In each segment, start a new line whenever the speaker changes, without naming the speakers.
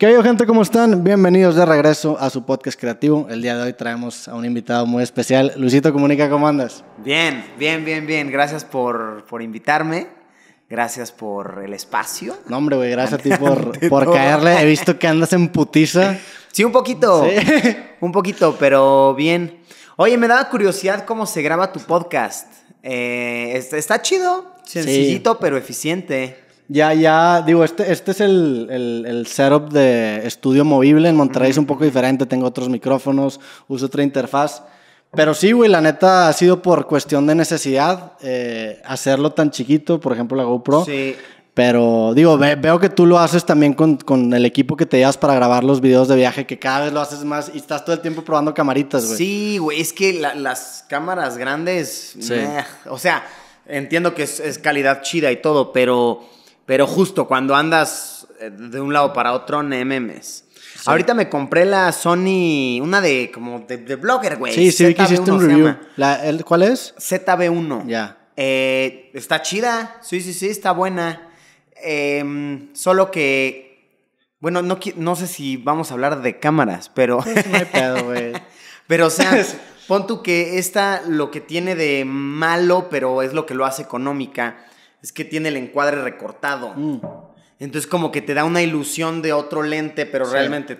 ¿Qué hay, gente? ¿Cómo están? Bienvenidos de regreso a su podcast creativo. El día de hoy traemos a un invitado muy especial. Luisito Comunica, ¿cómo andas?
Bien, bien, bien, bien. Gracias por, invitarme. Gracias por el espacio. No, hombre, güey, gracias a ti por, caerle.
He visto que andas en putiza.
Sí, un poquito. Un poquito, pero bien. Oye, me daba curiosidad cómo se graba tu podcast. Eh, está, chido, sencillito, pero eficiente.
Ya, ya, digo, este, este es el, el, el setup de estudio movible. En Monterrey es un poco diferente, tengo otros micrófonos, uso otra interfaz. Pero sí, güey, la neta ha sido por cuestión de necesidad eh, hacerlo tan chiquito, por ejemplo, la GoPro. Sí. Pero digo, veo que tú lo haces también con, con, el equipo que te llevas para grabar los videos de viaje, que cada vez lo haces más y estás todo el tiempo probando camaritas, güey. Sí, güey,
es que las cámaras grandes, o sea, entiendo que es calidad chida y todo, pero pero justo cuando andas eh, de un lado para otro, en memes. Ahorita me compré la Sony, una de como de, blogger, güey. Sí, sí, hiciste un review.
¿Cuál es? ZB1. Ya.
Eh, está chida. Sí, sí, sí, está buena. Em, solo que. Bueno, no, no sé si vamos a hablar de cámaras, pero. pero, o sea, pon tú que esta lo que tiene de malo, pero es lo que lo hace económica es que tiene el encuadre recortado. Mm. Entonces como que te da una ilusión de otro lente, pero realmente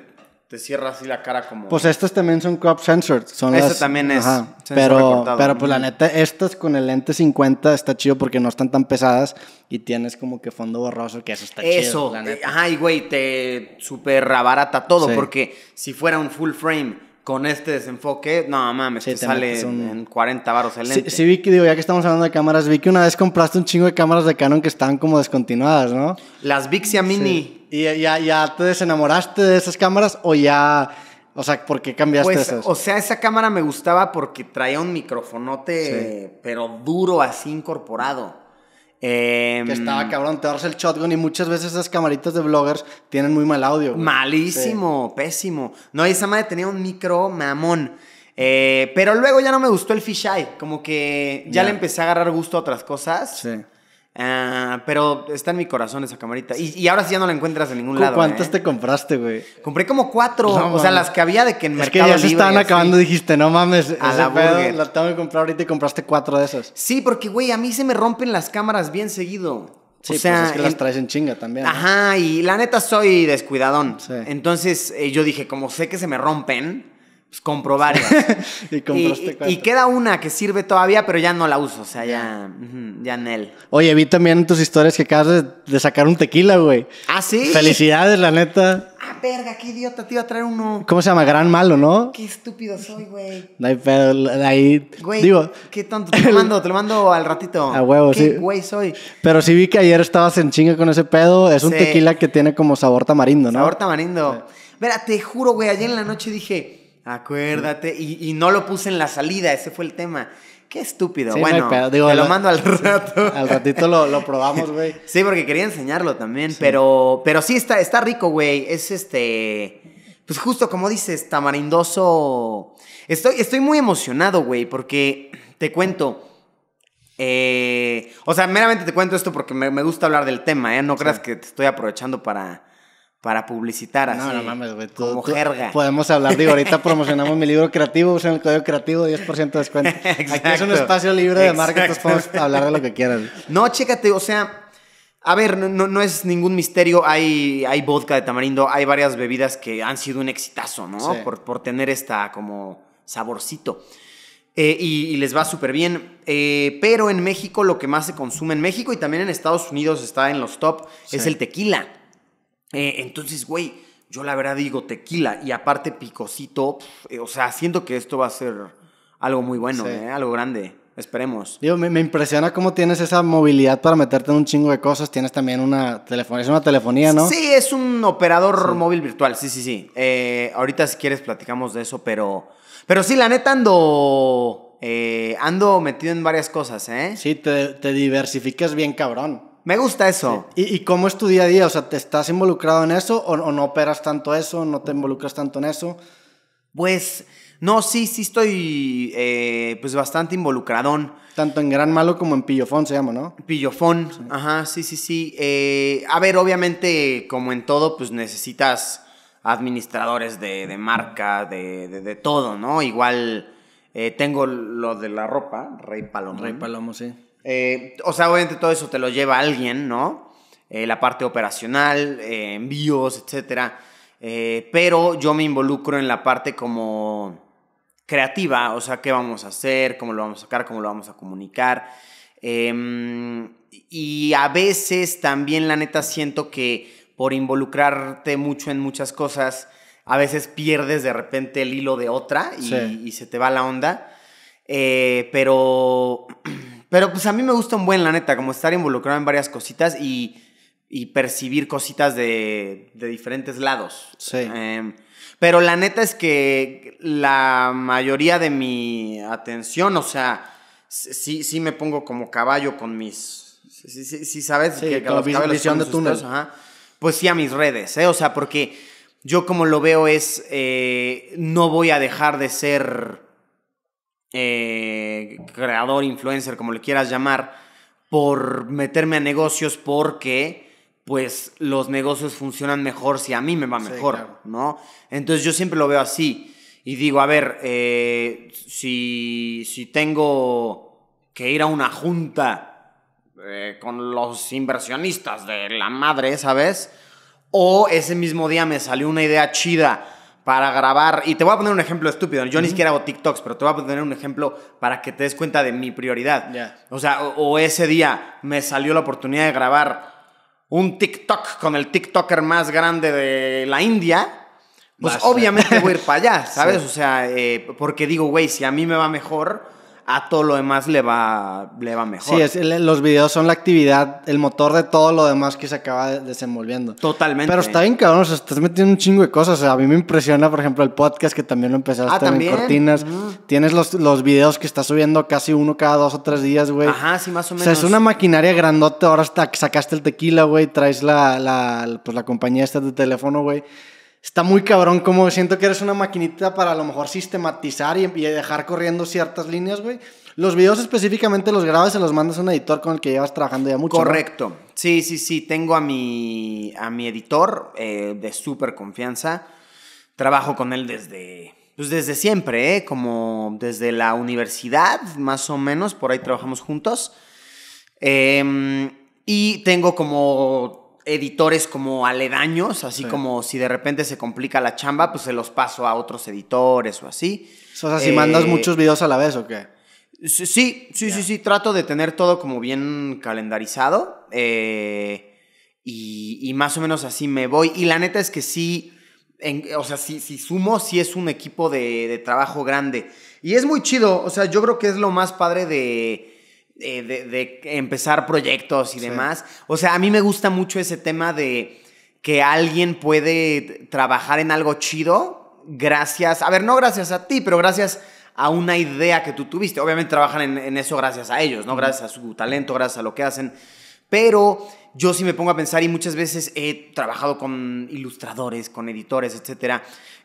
te cierra así la cara como... Pues estas
también son crop censored. Eso este también es. Pero, pero pues la neta, estas con el lente 50 está chido porque no están tan pesadas y tienes como que fondo borroso, que eso está chido. Eso,
eh, y güey, te super barata todo, porque si fuera un full frame con este desenfoque, no mames, te, sale en 40 baros el lente. Sí,
Vicky, digo, ya que estamos hablando de cámaras, vi una vez compraste un chingo de cámaras de Canon que estaban como descontinuadas, ¿no? Las Vixia Mini. ¿Y ya, ya te desenamoraste de esas cámaras o ya... O sea, ¿por qué cambiaste pues, esas? O sea, esa cámara me gustaba
porque traía un microfonote, pero duro, así incorporado.
Em, que estaba cabrón, te el shotgun y muchas veces esas camaritas de vloggers tienen muy mal audio. Malísimo,
pésimo. No, esa madre tenía un micro mamón. Eh, pero luego ya no me gustó el fisheye, como que ya le empecé a agarrar gusto a otras cosas. Sí. Ah, pero está en mi corazón esa camarita. Y, ahora sí ya no la encuentras en ningún lado. ¿Cuántas ¿eh?
te compraste, güey? Compré
como cuatro.
o sea, las que
había de que en es que ya se estaban
acabando, dijiste, no mames. A la la
tengo que comprar ahorita y compraste cuatro de esas. Sí, porque, güey, a mí se me rompen las cámaras bien seguido. o pues, sea, es que las traes
en chinga también.
Ajá, y la neta soy descuidadón. Entonces eh, yo dije, como sé que se me rompen, pues, compro y, y, queda una que sirve todavía, pero ya no la uso, o sea, ya, ya en él.
Oye, vi también tus historias que acabas de, sacar un tequila, güey. Ah, sí. Felicidades, la neta.
Ah, verga, qué idiota, te iba a traer uno. ¿Cómo se llama? Gran malo, ¿no? Qué estúpido soy, güey.
No hay pedo, ahí. Güey, digo.
Qué tonto, te lo mando, te lo mando al ratito. A huevo, ¿Qué sí. güey soy.
Pero sí vi que ayer estabas en chinga con ese pedo. Es un tequila que tiene como sabor tamarindo, ¿no? Sabor
tamarindo. Mira, te juro, güey, ayer en la noche dije Acuérdate, y, no lo puse en la salida, ese fue el tema. Qué estúpido.
bueno, te lo, mando al rato. al ratito
lo, probamos, güey. Sí, porque quería enseñarlo también, pero, pero sí está, está rico, güey. Es este. Pues justo como dices, tamarindoso. Estoy, estoy muy emocionado, güey, porque te cuento. Eh, o sea, meramente te cuento esto porque me, gusta hablar del tema, ¿eh? No creas que te estoy aprovechando para para publicitar así.
Eh, como jerga. Podemos hablar, de. ahorita promocionamos mi libro creativo, usen el código creativo, 10% de descuento. Aquí es un espacio libre de marca, entonces podemos hablar de lo que quieran. No, chécate,
o sea, a ver, no, no, es ningún misterio. Hay, hay vodka de tamarindo, hay varias bebidas que han sido un exitazo, ¿no? Por, tener esta como saborcito. Eh, y, les va súper bien. Eh, pero en México lo que más se consume en México y también en Estados Unidos está en los top es el tequila. Eh, entonces, güey, yo la verdad digo tequila y aparte picosito, eh, o sea, siento que esto va a ser algo muy bueno, eh, algo grande. Esperemos.
Digo, me, impresiona cómo tienes esa movilidad para meterte en un chingo de cosas. Tienes también una telefonía, es una telefonía, ¿no?
Sí, es un operador móvil virtual, sí, sí, sí. ahorita si quieres platicamos de eso, pero... Pero sí, la neta
ando... ando metido en varias cosas, ¿eh? Sí, te, te diversificas bien cabrón. Me gusta eso. ¿Y, cómo es tu día a día? O sea, ¿te estás involucrado en eso o, no operas tanto eso? ¿No te involucras tanto en eso? Pues, no, sí, sí estoy
eh, pues bastante involucradón. Tanto en Gran Malo como en Pillofón se llama, ¿no? Pillofón, ajá, sí, sí, sí. Eh, a ver, obviamente, como en todo, pues necesitas administradores de, marca, de, todo, ¿no? Igual eh, tengo lo de la ropa, Rey Palomo. Rey Palomo, sí. Eh, o sea, obviamente todo eso te lo lleva alguien, ¿no? Eh, la parte operacional, eh, envíos, etc. pero yo me involucro en la parte como creativa, o sea, qué vamos a hacer, cómo lo vamos a sacar, cómo lo vamos a comunicar. Em, y a veces también, la neta, siento que por involucrarte mucho en muchas cosas, a veces pierdes de repente el hilo de otra y se te va la onda. pero Pero pues a mí me gusta un buen, la neta, como estar involucrado en varias cositas y, percibir cositas de, diferentes lados. Sí. Em, pero la neta es que la mayoría de mi atención, o sea, sí, sí me pongo como caballo con mis. Sí, sí, sí sabes, que, de túnel. Pues sí, a mis redes, ¿eh? O sea, porque yo como lo veo es. Eh, no voy a dejar de ser eh, creador, influencer, como le quieras llamar, por meterme a negocios porque pues los negocios funcionan mejor si a mí me va mejor, ¿no? Entonces yo siempre lo veo así y digo, a ver, eh, si, si tengo que ir a una junta eh, con los inversionistas de la madre, ¿sabes? O ese mismo día me salió una idea chida para grabar. Y te voy a poner un ejemplo estúpido. Yo ni siquiera hago TikToks, pero te voy a poner un ejemplo para que te des cuenta de mi prioridad. O sea, o, ese día me salió la oportunidad de grabar un TikTok con el TikToker más grande de la India. Pues obviamente voy a ir para allá, ¿sabes? O sea, eh, porque digo, güey, si a mí me va mejor a todo lo demás le va, le va mejor. Sí,
los videos son la actividad, el motor de todo lo demás que se acaba desenvolviendo. Totalmente. Pero está bien, cabrón, o sea, estás metiendo un chingo de cosas. O sea, a mí me impresiona, por ejemplo, el podcast que también lo empezaste ah, en cortinas. Tienes los, los videos que estás subiendo casi uno cada dos o tres días, güey. Ajá,
sí, más o menos. O sea, es una
maquinaria grandote. Ahora hasta sacaste el tequila, güey. Traes la, la pues, compañía esta de teléfono, güey está muy cabrón como siento que eres una maquinita para a lo mejor sistematizar y, dejar corriendo ciertas líneas, güey. Los videos específicamente los grabas y los mandas a un editor con el que llevas trabajando ya mucho. Correcto.
Sí, sí, sí. Tengo a mi, a mi editor eh, de súper confianza. Trabajo con él desde, pues desde siempre, ¿eh? como desde la universidad, más o menos. Por ahí trabajamos juntos. Em, y tengo como editores como aledaños, así como si de repente se complica la chamba, pues se los paso a otros editores o así.
O sea, si mandas eh, muchos videos a la vez o qué.
Sí, sí, sí, sí, trato de tener todo como bien calendarizado eh, y, más o menos así me voy. Y la neta es que sí, o sea, si, sumo, sí es un equipo de trabajo grande. Y es muy chido, o sea, yo creo que es lo más padre de eh, de, empezar proyectos y demás. O sea, a mí me gusta mucho ese tema de que alguien puede trabajar en algo chido gracias, a ver, no gracias a ti, pero gracias a una idea que tú tuviste. Obviamente trabajan en, eso gracias a ellos, ¿no? Gracias a su talento, gracias a lo que hacen. Pero yo sí me pongo a pensar y muchas veces he trabajado con ilustradores, con editores, etcétera,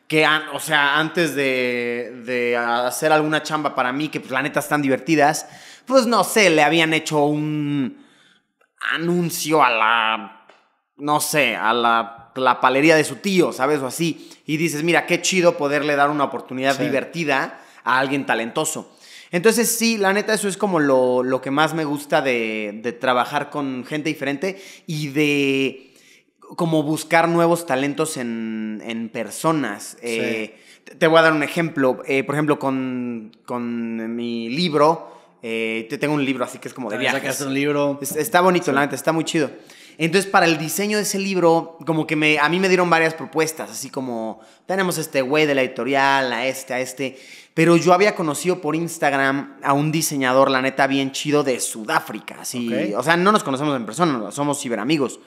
que, han, o sea, antes de, hacer alguna chamba para mí, que planetas la neta están divertidas, pues no sé, le habían hecho un anuncio a la, no sé, a la, la palería de su tío, ¿sabes? O así. Y dices, mira, qué chido poderle dar una oportunidad divertida a alguien talentoso. Entonces sí, la neta eso es como lo, que más me gusta de, de, trabajar con gente diferente y de como buscar nuevos talentos en, en personas. Eh, te voy a dar un ejemplo. Eh, por ejemplo, con, con mi libro, eh, tengo un libro, así que es como de viajes. un libro. está bonito, la neta, está muy chido. Entonces, para el diseño de ese libro, como que me, a mí me dieron varias propuestas, así como, tenemos este güey de la editorial, a este, a este, pero yo había conocido por Instagram a un diseñador, la neta, bien chido de Sudáfrica, así, o sea, no nos conocemos en persona, somos ciberamigos.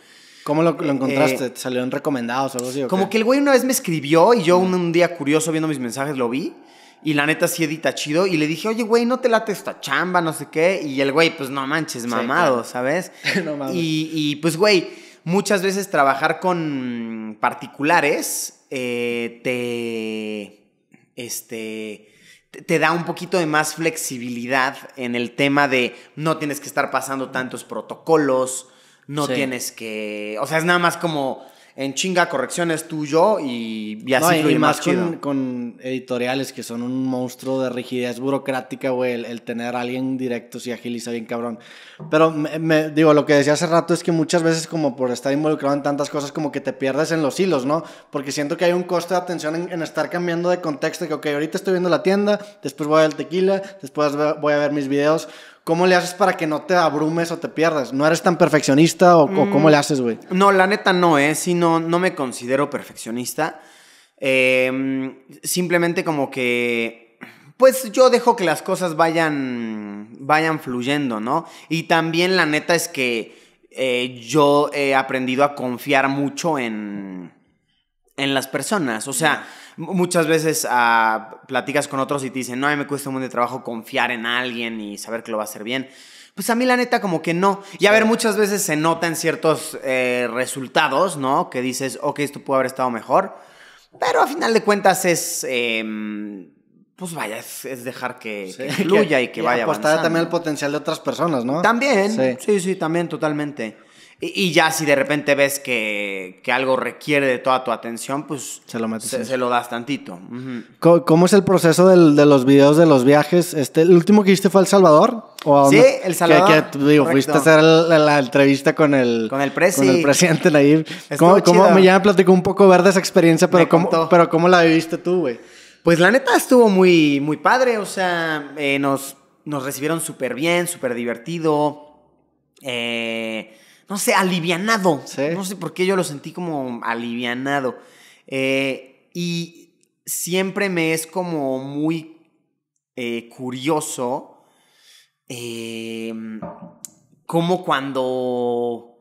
¿Cómo lo, lo eh, encontraste? Eh, ¿Te salieron recomendados o algo así? Como que el güey una vez me escribió y yo un, día curioso viendo mis mensajes lo vi y la neta sí edita chido. Y le dije, oye, güey, no te late esta chamba, no sé qué. Y el güey, pues no manches, mamado, ¿sabes? Y, pues, güey, muchas veces trabajar con particulares eh, te. Este te da un poquito de más flexibilidad en el tema de no tienes que estar pasando tantos protocolos,
no tienes
que, o sea, es nada más como en chinga correcciones tuyo y,
y así más, con, editoriales que son un monstruo de rigidez burocrática, güey, el, tener a alguien directo sí agiliza bien cabrón. Pero me, digo, lo que decía hace rato es que muchas veces como por estar involucrado en tantas cosas como que te pierdes en los hilos, ¿no? Porque siento que hay un costo de atención en, estar cambiando de contexto, que ok, ahorita estoy viendo la tienda, después voy a ver tequila, después voy a ver mis videos ¿Cómo le haces para que no te abrumes o te pierdas? ¿No eres tan perfeccionista o, cómo mm, le haces, güey?
No, la neta no, ¿eh? Sí, no, me considero perfeccionista. Em, simplemente como que, pues yo dejo que las cosas vayan, vayan fluyendo, ¿no? Y también la neta es que eh, yo he aprendido a confiar mucho en, en las personas. O sea... Mm. Muchas veces ah, platicas con otros y te dicen, no, a mí me cuesta un montón de trabajo confiar en alguien y saber que lo va a hacer bien. Pues a mí la neta como que no. Y a ver, muchas veces se notan ciertos eh, resultados, ¿no? Que dices, ok, esto puede haber estado mejor. Pero a final de cuentas es... Em, pues vaya, es, dejar que,
fluya y que y vaya apostar también al potencial de otras personas, ¿no? También, sí, sí también, totalmente.
Y, ya si de repente ves que, que, algo requiere de toda tu atención, pues
se lo, se, lo das tantito. ¿Cómo, es el proceso del, de los videos de los viajes? Este, ¿El último que hiciste fue El Salvador? sí, El Salvador. Que, fuiste a hacer la, entrevista con el, con el, el presidente Nayib. ya me platicó un poco ver esa experiencia, pero, cómo, pero ¿cómo la viviste tú, güey? Pues la neta estuvo muy, muy padre, o
sea, eh, nos, nos recibieron súper bien, súper divertido. Eh, no sé, alivianado. No sé por qué yo lo sentí como alivianado. Eh, y siempre me es como muy eh, curioso eh, como cuando,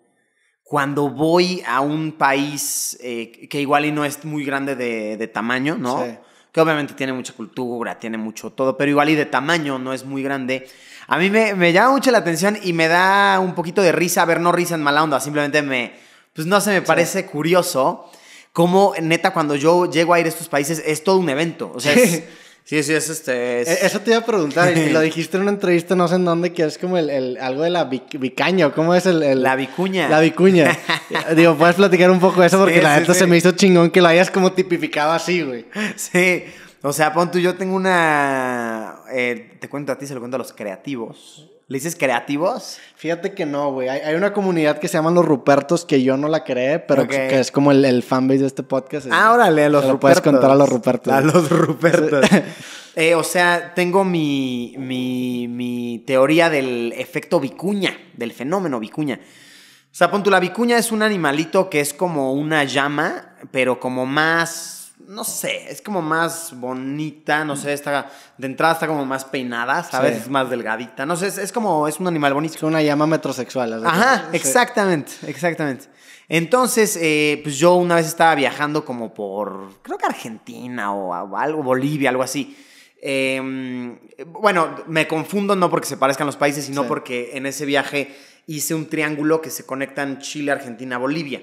cuando voy a un país eh, que igual y no es muy grande de, de tamaño, ¿no? Que obviamente tiene mucha cultura, tiene mucho todo, pero igual y de tamaño no es muy grande a mí me, llama mucho la atención y me da un poquito de risa, ver, no risa en mala onda, simplemente me, pues no sé, me parece curioso cómo neta cuando
yo llego a ir a estos países es todo un evento, o sea, sí. es... Sí, sí, es este. E-, eso te iba a preguntar, lo dijiste en una entrevista, no sé en dónde, que es como el, algo de la vicaño, ¿cómo es el, La vicuña. La vicuña. Digo, puedes platicar un poco de eso porque la neta se me hizo chingón que lo hayas como tipificado así, güey. Sí, o sea, pon yo tengo una... Eh,
te cuento a ti, se lo cuento a los creativos. ¿Le dices creativos? Fíjate que no, güey.
Hay, una comunidad que se llaman los Rupertos que yo no la creé, pero que, es como el, fanbase de este podcast. Ah,
órale, los Rupertos. puedes contar a los
Rupertos. A los Rupertos.
Eh, o sea, tengo mi, mi, mi teoría del efecto vicuña, del fenómeno vicuña. O sea, pon la vicuña es un animalito que es como una llama, pero como más no sé, es como más bonita, no sé, está, de entrada está como más peinada, a veces más delgadita, no
sé, es, como, es un animal bonito. Es una llama metrosexual. Ajá,
exactamente, exactamente. Entonces, eh, pues yo una vez estaba viajando como por, creo que Argentina o algo, Bolivia, algo así. Em, bueno, me confundo no porque se parezcan los países, sino porque en ese viaje hice un triángulo que se conectan Chile, Argentina, Bolivia.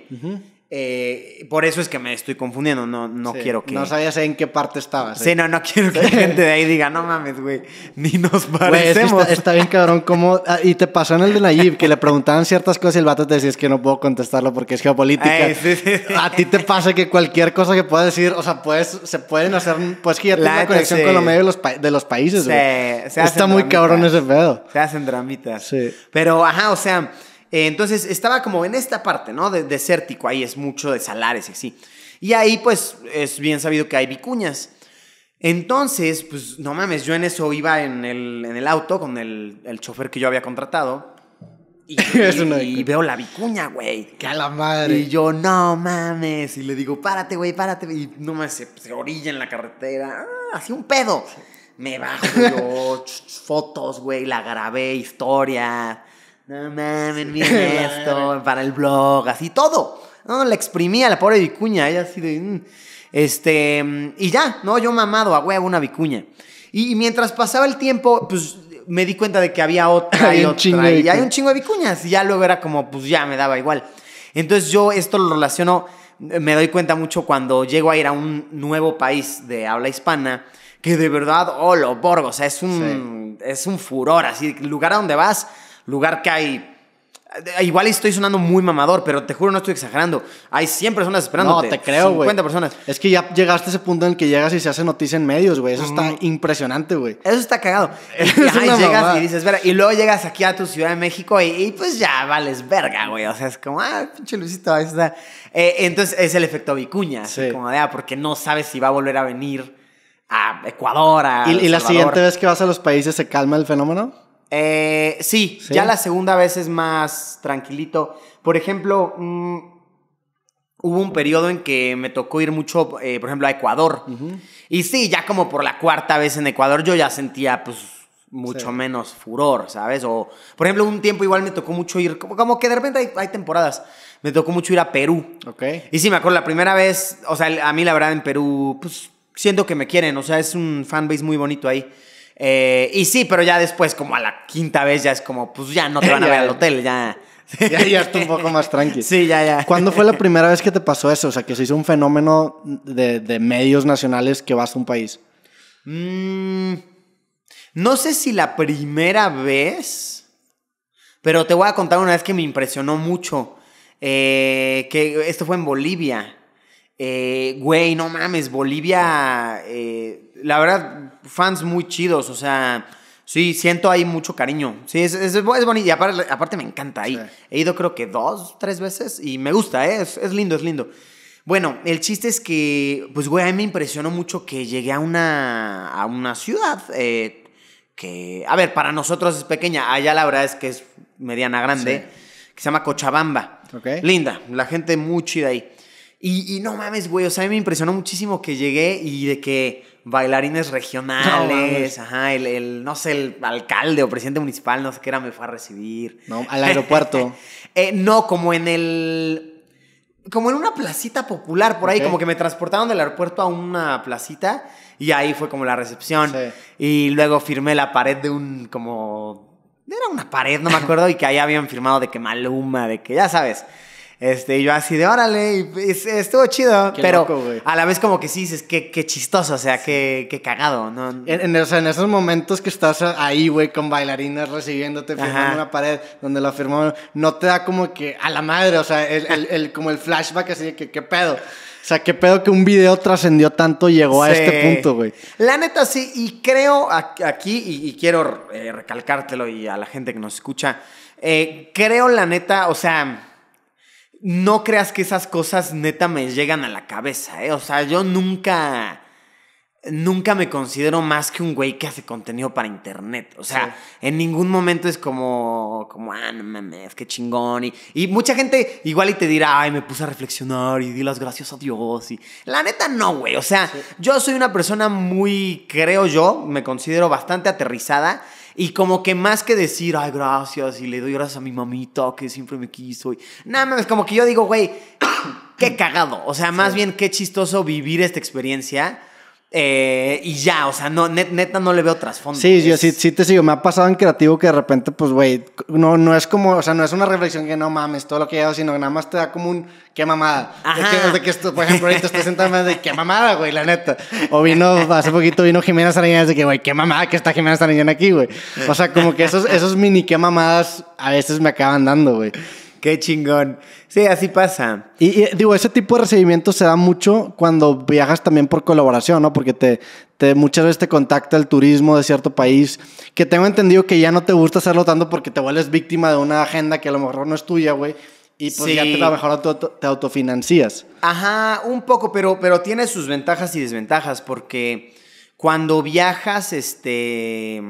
Eh, por eso es que me estoy confundiendo, no, no quiero que... No
sabías en qué parte estabas. Sí, ¿eh? no, no quiero que
gente de ahí diga, no mames, güey, ni
nos parecemos. está, bien cabrón cómo... Ah, y te pasó en el de Nayib, que le preguntaban ciertas cosas y el vato te decía, es que no puedo contestarlo porque es geopolítica. sí, sí, A ti te pasa que cualquier cosa que puedas decir, o sea, puedes, se pueden hacer... Pues que ya tiene una conexión con lo medios de los, de los países, güey. está muy cabrón ese pedo. Se hacen dramitas. Sí. Pero, ajá, o sea entonces
estaba como en esta parte, ¿no? De, desértico, ahí es mucho de salares y así. Y ahí pues es bien sabido que hay vicuñas. Entonces, pues no mames, yo en eso iba en el, en el auto con el, chofer que yo había contratado. Y, veo la vicuña, güey. ¡Qué la madre. Y yo, no mames. Y le digo, párate, güey, párate. Y no mames, se, orilla en la carretera. Ah, así un pedo. Me bajo yo, fotos, güey, la grabé, historia no mames, esto, para el blog, así todo. No, la exprimía la pobre vicuña, ella así de... Mm". Este, y ya, no, yo mamado a una vicuña. Y, mientras pasaba el tiempo, pues me di cuenta de que había otra y hay un chingo de vicuñas. Y ya luego era como, pues ya me daba igual. Entonces yo esto lo relaciono, me doy cuenta mucho cuando llego a ir a un nuevo país de habla hispana, que de verdad, oh, lo borgo, o sea, es un, es un furor, así, el lugar a donde vas lugar que hay eh, Igual estoy sonando muy mamador, pero te juro, no estoy exagerando. Hay 100 personas esperándote. No, te creo, güey. 50
personas. Es que ya llegaste a ese punto en el que llegas y se hace noticia en medios, güey. Eso está mm. impresionante, güey. Eso está cagado.
y, llegas y dices, Y luego llegas aquí a tu Ciudad de México y, pues ya vales verga, güey. O sea, es como, ah, pinche Luisito, eh, entonces es el efecto vicuña. como de, ah, porque no sabes si va a volver a venir a Ecuador, a. y la siguiente vez
que vas a los países se calma el fenómeno?
Eh, sí, ya la segunda vez es más tranquilito. Por ejemplo, mm, hubo un periodo en que me tocó ir mucho, eh, por ejemplo, a Ecuador. Y sí, ya como por la cuarta vez en Ecuador yo ya sentía, pues, mucho menos furor, ¿sabes? O, por ejemplo, un tiempo igual me tocó mucho ir, como, que de repente hay, temporadas, me tocó mucho ir a Perú. Ok. Y sí, me acuerdo, la primera vez, o sea, a mí la verdad en Perú, pues, siento que me quieren, o sea, es un fanbase muy bonito ahí. Eh, y sí, pero ya después, como a la quinta vez, ya es como, pues ya no te van a ver al hotel, ya. ya, ya
un poco más tranqui. Sí, ya, ya. ¿Cuándo fue la primera vez que te pasó eso? O sea, que se hizo un fenómeno de, medios nacionales que vas a un país. Mm, no
sé si la primera vez, pero te voy a contar una vez que me impresionó mucho. Eh, que esto fue en Bolivia. Eh, güey, no mames, Bolivia la verdad, fans muy chidos, o sea, sí, siento ahí mucho cariño. Sí, es, es, bonito y aparte, me encanta ahí. He ido creo que dos, tres veces y me gusta, ¿eh? es, lindo, es lindo. Bueno, el chiste es que, pues, güey, a mí me impresionó mucho que llegué a una, a una ciudad eh, que, a ver, para nosotros es pequeña, allá la verdad es que es mediana grande, que se llama Cochabamba. Linda, la gente muy chida ahí. Y, y no mames, güey, o sea, a mí me impresionó muchísimo que llegué y de que bailarines regionales, ajá, el, no sé, el alcalde o presidente municipal, no sé qué era, me fue a recibir. No, al aeropuerto. Eh, no, como en el. Como en una placita popular por ahí, como que me transportaron del aeropuerto a una placita y ahí fue como la recepción. Y luego firmé la pared de un como. Era una pared, no me acuerdo, y que ahí habían firmado de que Maluma, de que ya sabes. Este, y yo así de, órale, y, estuvo chido, pero a la vez
como que sí dices, qué, qué chistoso, o sea, qué, cagado, ¿no? En, esos momentos que estás ahí, güey, con bailarinas recibiéndote, firmando una pared donde lo firmó, no te da como que a la madre, o sea, el, como el flashback así de que, qué pedo. O sea, qué pedo que un video trascendió tanto y llegó a este punto, güey. La neta, sí, y creo aquí, y,
quiero eh, recalcártelo y a la gente que nos escucha, eh, creo la neta, o sea no creas que esas cosas neta me llegan a la cabeza, ¿eh? O sea, yo nunca, nunca me considero más que un güey que hace contenido para internet. O sea, en ningún momento es como, como, ah, no mames, qué chingón. Y, mucha gente igual y te dirá, ay, me puse a reflexionar y di las gracias a Dios. Y la neta no, güey. O sea, yo soy una persona muy, creo yo, me considero bastante aterrizada y como que más que decir, ay, gracias, y le doy gracias a mi mamita que siempre me quiso. Y... Nada más, como que yo digo, güey, qué cagado. O sea, más bien qué chistoso vivir esta experiencia eh, y ya, o sea, no, neta no le veo trasfondo. Sí, yo sí,
sí te sigo. Me ha pasado en creativo que de repente, pues, güey, no, no es como, o sea, no es una reflexión que no mames todo lo que he dado, sino que nada más te da como un qué mamada. que, esto, por ejemplo, ahorita estoy sentado de qué mamada, güey, la neta. O vino, hace poquito vino Jimena Sarañana, de que, güey, qué mamada que está Jimena Sarañana aquí, güey. O sea, como que esos, esos mini qué mamadas a veces me acaban dando, güey. Qué chingón. Sí, así pasa. Y, digo, ese tipo de recibimiento se da mucho cuando viajas también por colaboración, ¿no? Porque te, muchas veces te contacta el turismo de cierto país, que tengo entendido que ya no te gusta hacerlo tanto porque te vuelves víctima de una agenda que a lo mejor no es tuya, güey. Y pues ya te, a lo mejor te autofinancias.
Ajá, un poco, pero, pero tiene sus ventajas y desventajas porque cuando viajas, este,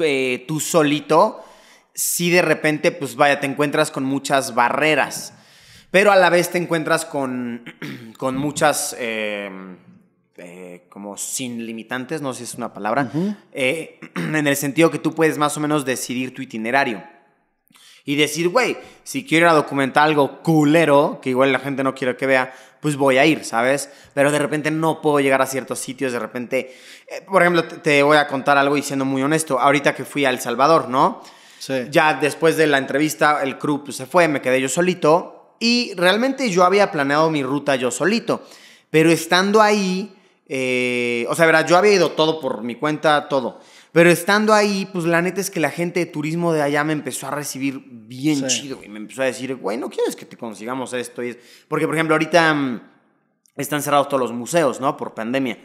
eh, tú solito si de repente, pues vaya, te encuentras con muchas barreras, pero a la vez te encuentras con, muchas... Em, eh, como sin limitantes, no sé si es una palabra, eh, en el sentido que tú puedes más o menos decidir tu itinerario. Y decir, güey, si quiero ir a documentar algo culero, que igual la gente no quiere que vea, pues voy a ir, ¿sabes? Pero de repente no puedo llegar a ciertos sitios, de repente, eh, por ejemplo, te, voy a contar algo y siendo muy honesto, ahorita que fui a El Salvador, ¿no? Ya después de la entrevista, el crew pues, se fue, me quedé yo solito y realmente yo había planeado mi ruta yo solito, pero estando ahí, eh, o sea, yo había ido todo por mi cuenta, todo. Pero estando ahí, pues la neta es que la gente de turismo de allá me empezó a recibir bien chido y me empezó a decir, güey, no quieres que te consigamos esto. es... Porque, por ejemplo, ahorita mm, están cerrados todos los museos, ¿no? Por pandemia.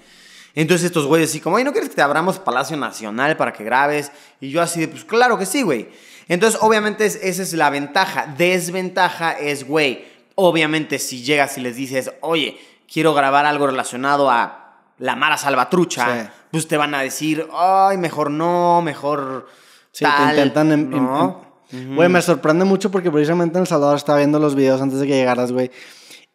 Entonces estos güeyes así como, ay, ¿no quieres que te abramos Palacio Nacional para que grabes? Y yo así de, pues claro que sí, güey. Entonces obviamente esa es la ventaja. Desventaja es, güey, obviamente si llegas y les dices, oye, quiero grabar algo relacionado a la Mara Salvatrucha, pues te van a decir, ay, mejor no, mejor... te intentan... En, em, ¿no? Em,
em, güey, me sorprende mucho porque precisamente en El Salvador estaba viendo los videos antes de que llegaras, güey.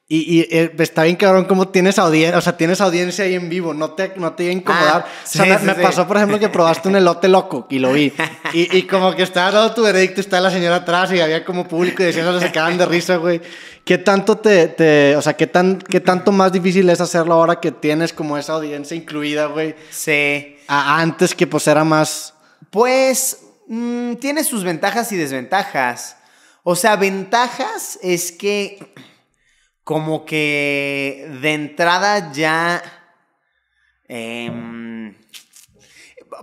Y, eh, está bien cabrón cómo tienes audiencia, o sea, tienes audiencia ahí en vivo, no te, no te iba a incomodar. Ah, o sea, me, pasó, por ejemplo, que probaste un elote loco y lo vi. Y, como que estaba dando tu veredicto, estaba la señora atrás y había como público y decían, se quedaban de risa, güey. ¿Qué tanto te, o sea, qué, tan, qué tanto más difícil es hacerlo ahora que tienes como esa audiencia incluida, güey? Sí. antes que pues era más... Pues mm, tiene sus ventajas y desventajas. O sea,
ventajas es que como que de entrada ya... Em,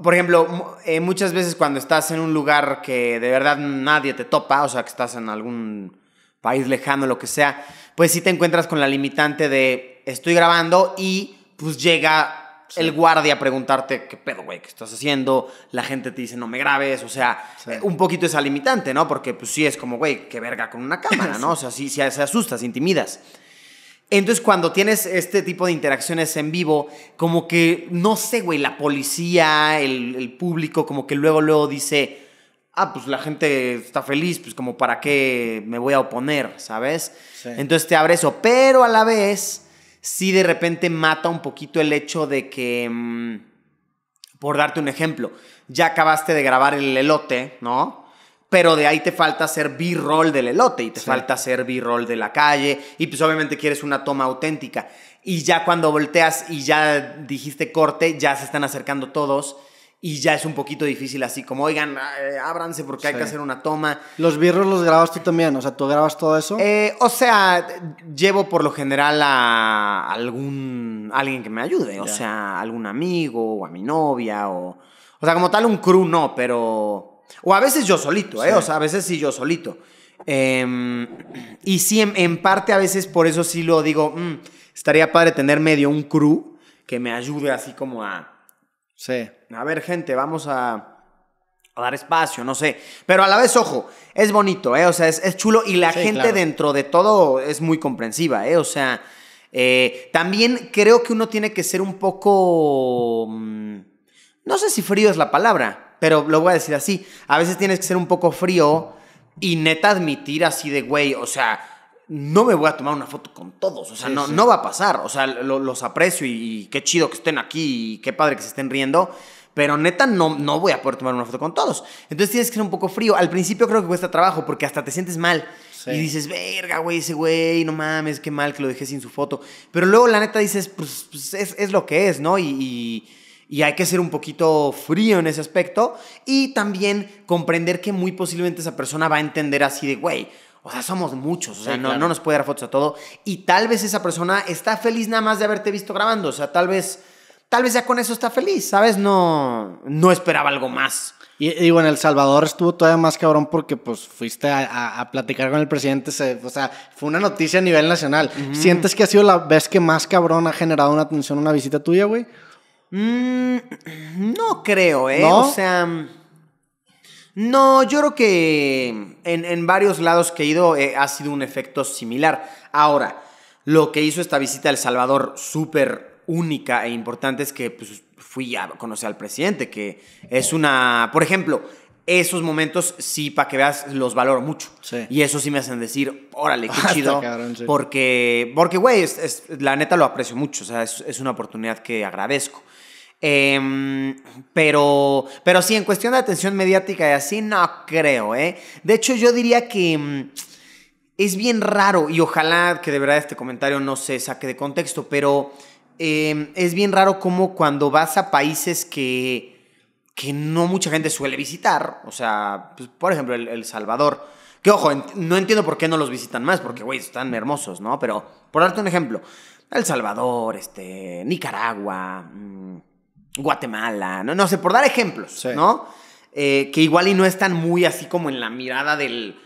por ejemplo, eh, muchas veces cuando estás en un lugar que de verdad nadie te topa, o sea, que estás en algún país lejano, lo que sea, pues sí te encuentras con la limitante de estoy grabando y pues llega el guardia preguntarte, ¿qué pedo, güey? ¿Qué estás haciendo? La gente te dice, no me grabes. O sea, eh, un poquito esa limitante, ¿no? Porque pues sí es como, güey, qué verga con una cámara, ¿no? O sea, sí, se asustas, intimidas. Entonces, cuando tienes este tipo de interacciones en vivo, como que, no sé, güey, la policía, el, público, como que luego, luego dice, ah, pues la gente está feliz, pues como para qué me voy a oponer, ¿sabes? Entonces te abre eso, pero a la vez sí de repente mata un poquito el hecho de que, mm, por darte un ejemplo, ya acabaste de grabar el elote, ¿no? Pero de ahí te falta hacer B-roll del elote y te falta hacer B-roll de la calle y pues obviamente quieres una toma auténtica. Y ya cuando volteas y ya dijiste corte, ya se están acercando todos y ya es un poquito difícil así como, oigan, eh, ábranse porque hay que hacer una toma.
¿Los birros los grabas tú también? O
sea, ¿tú grabas todo eso? Eh, o sea, llevo por lo general a algún, alguien que me ayude, o sea, algún amigo o a mi novia o... O sea, como tal un crew no, pero... O a veces yo solito, ¿eh? O sea, a veces sí yo solito. Em, y sí, en, parte a veces por eso sí lo digo, mm, estaría padre tener medio un crew que me ayude así como a Sí. A ver, gente, vamos a, dar espacio, no sé. Pero a la vez, ojo, es bonito, ¿eh? O sea, es, chulo y la gente dentro de todo es muy comprensiva, ¿eh? O sea, eh, también creo que uno tiene que ser un poco... Mm, no sé si frío es la palabra, pero lo voy a decir así. A veces tienes que ser un poco frío y neta admitir así de, güey, o sea, no me voy a tomar una foto con todos. O sea, no, no va a pasar. O sea, los aprecio y, qué chido que estén aquí y qué padre que se estén riendo. Pero neta, no, no voy a poder tomar una foto con todos. Entonces tienes que ser un poco frío. Al principio creo que cuesta trabajo porque hasta te sientes mal. Y dices, verga, güey, ese güey, no mames, qué mal que lo dejé sin su foto. Pero luego la neta dices, pues, pues es, lo que es, ¿no? y, y hay que ser un poquito frío en ese aspecto y también comprender que muy posiblemente esa persona va a entender así de, güey, o sea, somos muchos, o sea, no, nos puede dar fotos a todo. Y tal vez esa persona está feliz nada más de haberte
visto grabando, o sea, tal vez, tal vez ya con eso está feliz, ¿sabes? No, no esperaba algo más. Y, bueno, digo, en El Salvador estuvo todavía más cabrón porque pues fuiste a, platicar con el presidente, o sea, fue una noticia a nivel nacional. ¿Sientes que ha sido la vez que más cabrón ha generado una atención una visita tuya, güey? Mm, no creo, ¿eh? O
sea... No, yo creo que en, varios lados que he ido eh, ha sido un efecto similar. Ahora, lo que hizo esta visita a El Salvador súper única e importante es que pues, fui a conocer al presidente, que es una, por ejemplo, esos momentos sí, para que veas, los valoro mucho. Y eso sí me hacen decir, órale, qué ah, chido. Porque, porque, güey, la neta lo aprecio mucho. O sea, es una oportunidad que agradezco. Em, pero, pero sí, en cuestión de atención mediática y así, no creo, ¿eh? De hecho, yo diría que mm, es bien raro, y ojalá que de verdad este comentario no se saque de contexto, pero em, es bien raro como cuando vas a países que, que no mucha gente suele visitar, o sea, pues, por ejemplo, El, Salvador. Que ojo, no entiendo por qué no los visitan más, porque, güey, están hermosos, ¿no? Pero, por darte un ejemplo, El Salvador, este, Nicaragua, mm, Guatemala, no, no sé, por dar ejemplos, ¿no? Eh, que igual y no están muy así como en la mirada del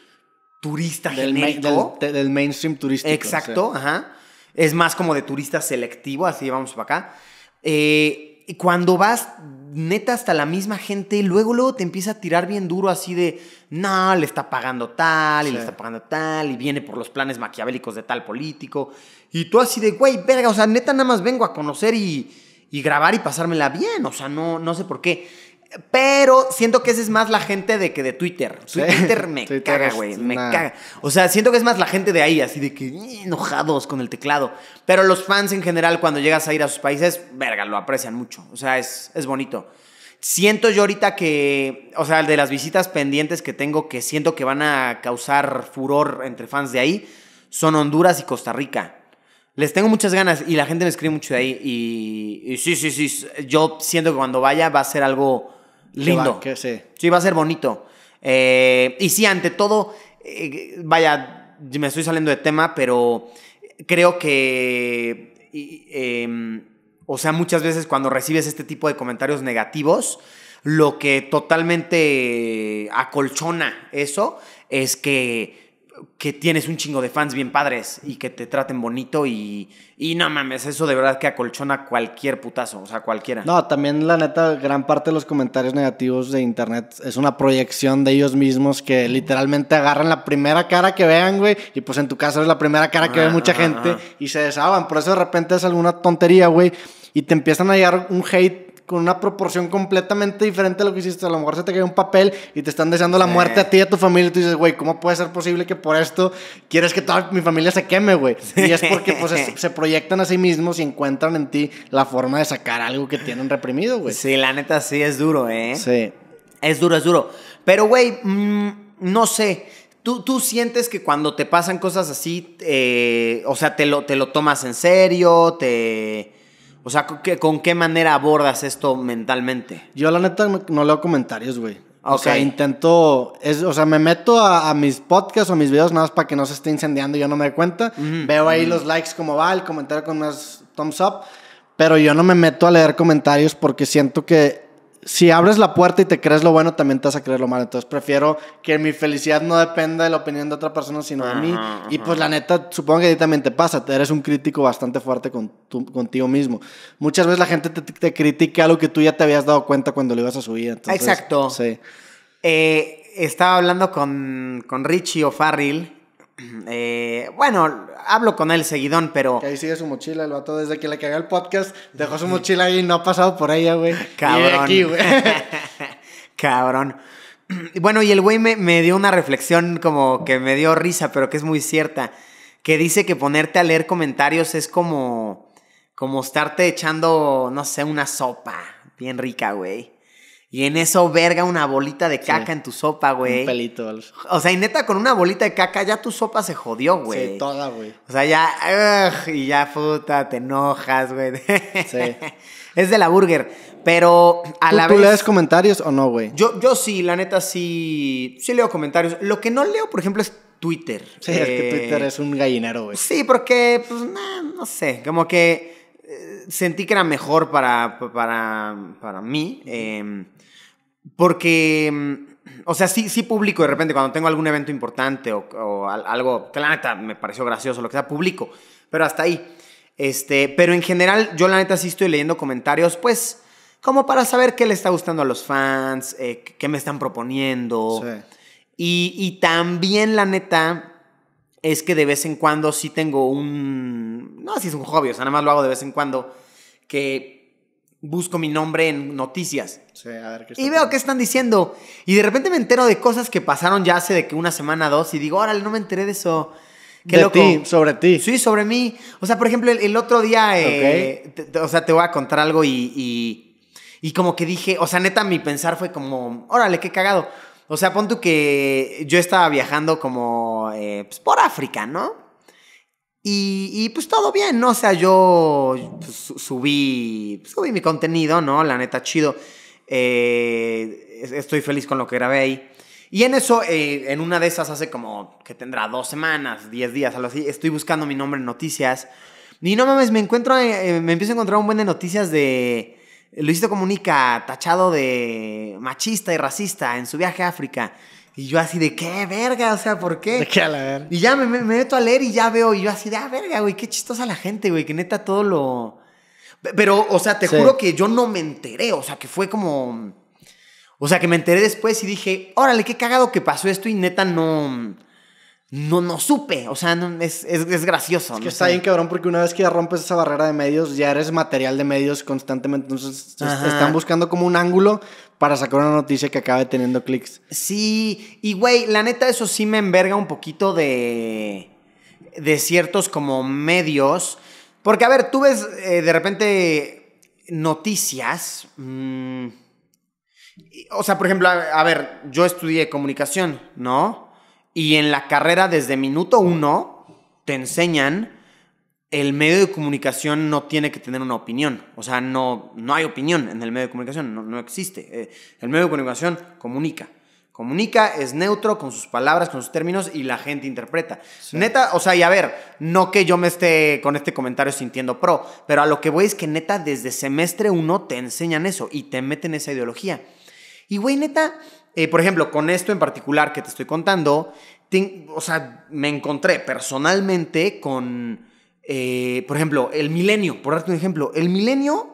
turista del Del, del, mainstream turístico. Exacto, ajá. Es más como de turista selectivo, así vamos para acá. Eh, y cuando vas neta hasta la misma gente, luego, luego te empieza a tirar bien duro así de, no, le está pagando tal, y le está pagando tal, y viene por los planes maquiavélicos de tal político. Y tú así de, güey, verga, o sea, neta nada más vengo a conocer y y grabar y pasármela bien. O sea, no, no sé por qué. Pero siento que esa es más la gente de que de Twitter. Twitter me caga, güey. Me caga. O sea, siento que es más la gente de ahí, así de que eh, enojados con el teclado. Pero los fans en general, cuando llegas a ir a sus países, verga, lo aprecian mucho. O sea, es, es bonito. Siento yo ahorita que, o sea, de las visitas pendientes que tengo, que siento que van a causar furor entre fans de ahí, son Honduras y Costa Rica. Les tengo muchas ganas y la gente me escribe mucho de ahí. Y, sí, sí, sí. Yo siento que cuando vaya va a ser algo lindo. sí. va a ser bonito. Eh, y sí, ante todo, eh, vaya, me estoy saliendo de tema, pero creo que. Em, o sea, muchas veces cuando recibes este tipo de comentarios negativos, lo que totalmente acolchona eso es que que tienes un chingo de fans bien padres y que te traten bonito y, y no mames, eso de verdad que acolchona cualquier putazo, o sea, cualquiera. No,
también la neta, gran parte de los comentarios negativos de internet es una proyección de ellos mismos que literalmente agarran la primera cara que vean, güey, y pues en tu caso es la primera cara que ve mucha gente y se desaban por eso de repente es alguna tontería, güey, y te empiezan a llegar un hate con una proporción completamente diferente a lo que hiciste. A lo mejor se te cae un papel y te están deseando la muerte a ti y a tu familia. Y tú dices, güey, ¿cómo puede ser posible que por esto quieres que toda mi familia se queme, güey? Y es porque pues, se proyectan a sí mismos y encuentran en ti la forma de sacar algo que tienen reprimido, güey. Sí,
la neta sí
es duro, ¿eh?
Sí. Es duro, es duro. Pero, güey, mm, no sé. ¿Tú, ¿Tú, sientes que cuando te pasan cosas así, eh, o sea, te lo, te lo tomas en serio, te... O sea, ¿con qué, manera abordas esto mentalmente? Yo la neta no, leo
comentarios, güey. O sea, intento, o sea, me meto a, mis podcasts o mis videos nada más para que no se esté incendiando, y yo no me dé cuenta. Veo ahí los likes como va, el comentario con más thumbs up, pero yo no me meto a leer comentarios porque siento que si abres la puerta y te crees lo bueno, también te vas a creer lo malo. Entonces prefiero que mi felicidad no dependa de la opinión de otra persona, sino de mí. Y pues la neta, supongo que a ti también te pasa. Eres un crítico bastante fuerte con contigo mismo. Muchas veces la gente te, critica algo que tú ya te habías dado cuenta cuando lo ibas a subir. Exacto.
Eh, estaba hablando con, con Richie O'Farrill
Eh, bueno, hablo con él seguidón, pero. ahí sigue su mochila, el vato. Desde que le cagó el podcast, dejó su mochila ahí y no ha pasado por ella, güey. Cabrón. Aquí, güey.
Cabrón. Bueno, y el güey me, me dio una reflexión como que me dio risa, pero que es muy cierta. Que dice que ponerte a leer comentarios es como. como estarte echando, no sé, una sopa bien rica, güey. Y en eso, verga, una bolita de caca en tu sopa, güey. Un pelito. O sea, y neta, con una bolita de caca ya tu sopa se jodió, güey. Sí, toda, güey. O sea, ya, y ya, puta, te enojas, güey. Sí. es de la burger. Pero a la vez. ¿Tú lees
comentarios o no, güey?
Yo, yo sí, la neta, sí. Sí leo comentarios. Lo que no leo, por ejemplo, es Twitter. Sí, es que eh, Twitter es un gallinero, güey. Sí, porque, pues, no sé. Como que eh, sentí que era mejor para, para, para mí. Porque, mm, o sea, sí, sí publico de repente cuando tengo algún evento importante o, algo que la neta me pareció gracioso, lo que sea, publico, pero hasta ahí. Este, pero en general, yo la neta sí estoy leyendo comentarios, pues, como para saber qué le está gustando a los fans, eh, qué me están proponiendo. Y, también la neta, es que de vez en cuando sí tengo un. No, si es un hobby, o sea, nada más lo hago de vez en cuando. Que busco mi nombre en noticias. Sí, a ver, ¿qué y veo qué están diciendo. Y de repente me entero de cosas que pasaron ya hace de que una semana, o dos, y digo, órale, no me enteré de eso. de sobre ti. Sí, sobre mí. O sea, por ejemplo, el, otro día, eh, o sea, te voy a contar algo y, y, como que dije, o sea, neta, mi pensar fue como, órale, qué cagado. O sea, pon tú que yo estaba viajando como, eh, pues, por África, ¿no? Y, pues todo bien, ¿no? O sea, yo pues, subí, subí mi contenido, ¿no? La neta, chido. Eh, estoy feliz con lo que grabé ahí. Y en eso, eh, en una de esas, hace como que tendrá dos semanas, diez días, algo así, estoy buscando mi nombre en noticias. Y no mames, me encuentro, eh, me empiezo a encontrar un buen de noticias de Luisito Comunica, tachado de machista y racista en su viaje a África. Y yo así de, ¿qué verga? O sea, ¿por qué? Y ya me, meto a leer y ya veo. Y yo así de, ah, verga, güey, qué chistosa la gente, güey, que neta todo lo... Pero, o sea, te juro que yo no me enteré. O sea, que fue como... O sea, que me enteré después y dije, órale, qué cagado que pasó esto y neta no... No, no supe, o sea, es, es, es, gracioso. Es que está bien
cabrón porque una vez que ya rompes esa barrera de medios, ya eres material de medios constantemente, entonces están buscando como un ángulo para sacar una noticia que acabe teniendo clics. Sí, y güey, la neta eso sí me enverga un poquito
de, de ciertos como medios. Porque, a ver, tú ves eh, de repente noticias. Mm, o sea, por ejemplo, a, ver, yo estudié comunicación, ¿no? Y en la carrera desde minuto uno te enseñan el medio de comunicación no tiene que tener una opinión. O sea, no, no hay opinión en el medio de comunicación, no, existe. Eh, el medio de comunicación comunica. Comunica, es neutro con sus palabras, con sus términos y la gente interpreta. Neta, o sea, y a ver, no que yo me esté con este comentario sintiendo pro, pero a lo que voy es que neta, desde semestre uno te enseñan eso y te meten esa ideología. Y güey, neta, eh, por ejemplo, con esto en particular que te estoy contando, o sea, me encontré personalmente con eh, por ejemplo, el milenio, por darte un ejemplo, el milenio,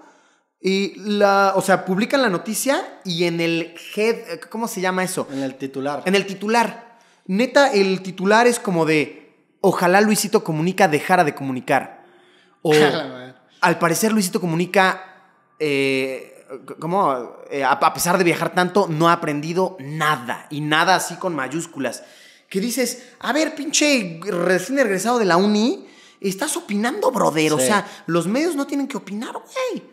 y la, o sea, publican la noticia y en el head, eh, ¿cómo se llama eso? En el titular. En el titular. Neta, el titular es como de, ojalá Luisito Comunica dejara de comunicar. O, al parecer Luisito Comunica, eh, ¿cómo? a, pesar de viajar tanto, no ha aprendido nada. Y nada así con mayúsculas. Que dices, a ver, pinche recién regresado de la uni, Estás opinando, brother. O sea, los medios no tienen que opinar, güey.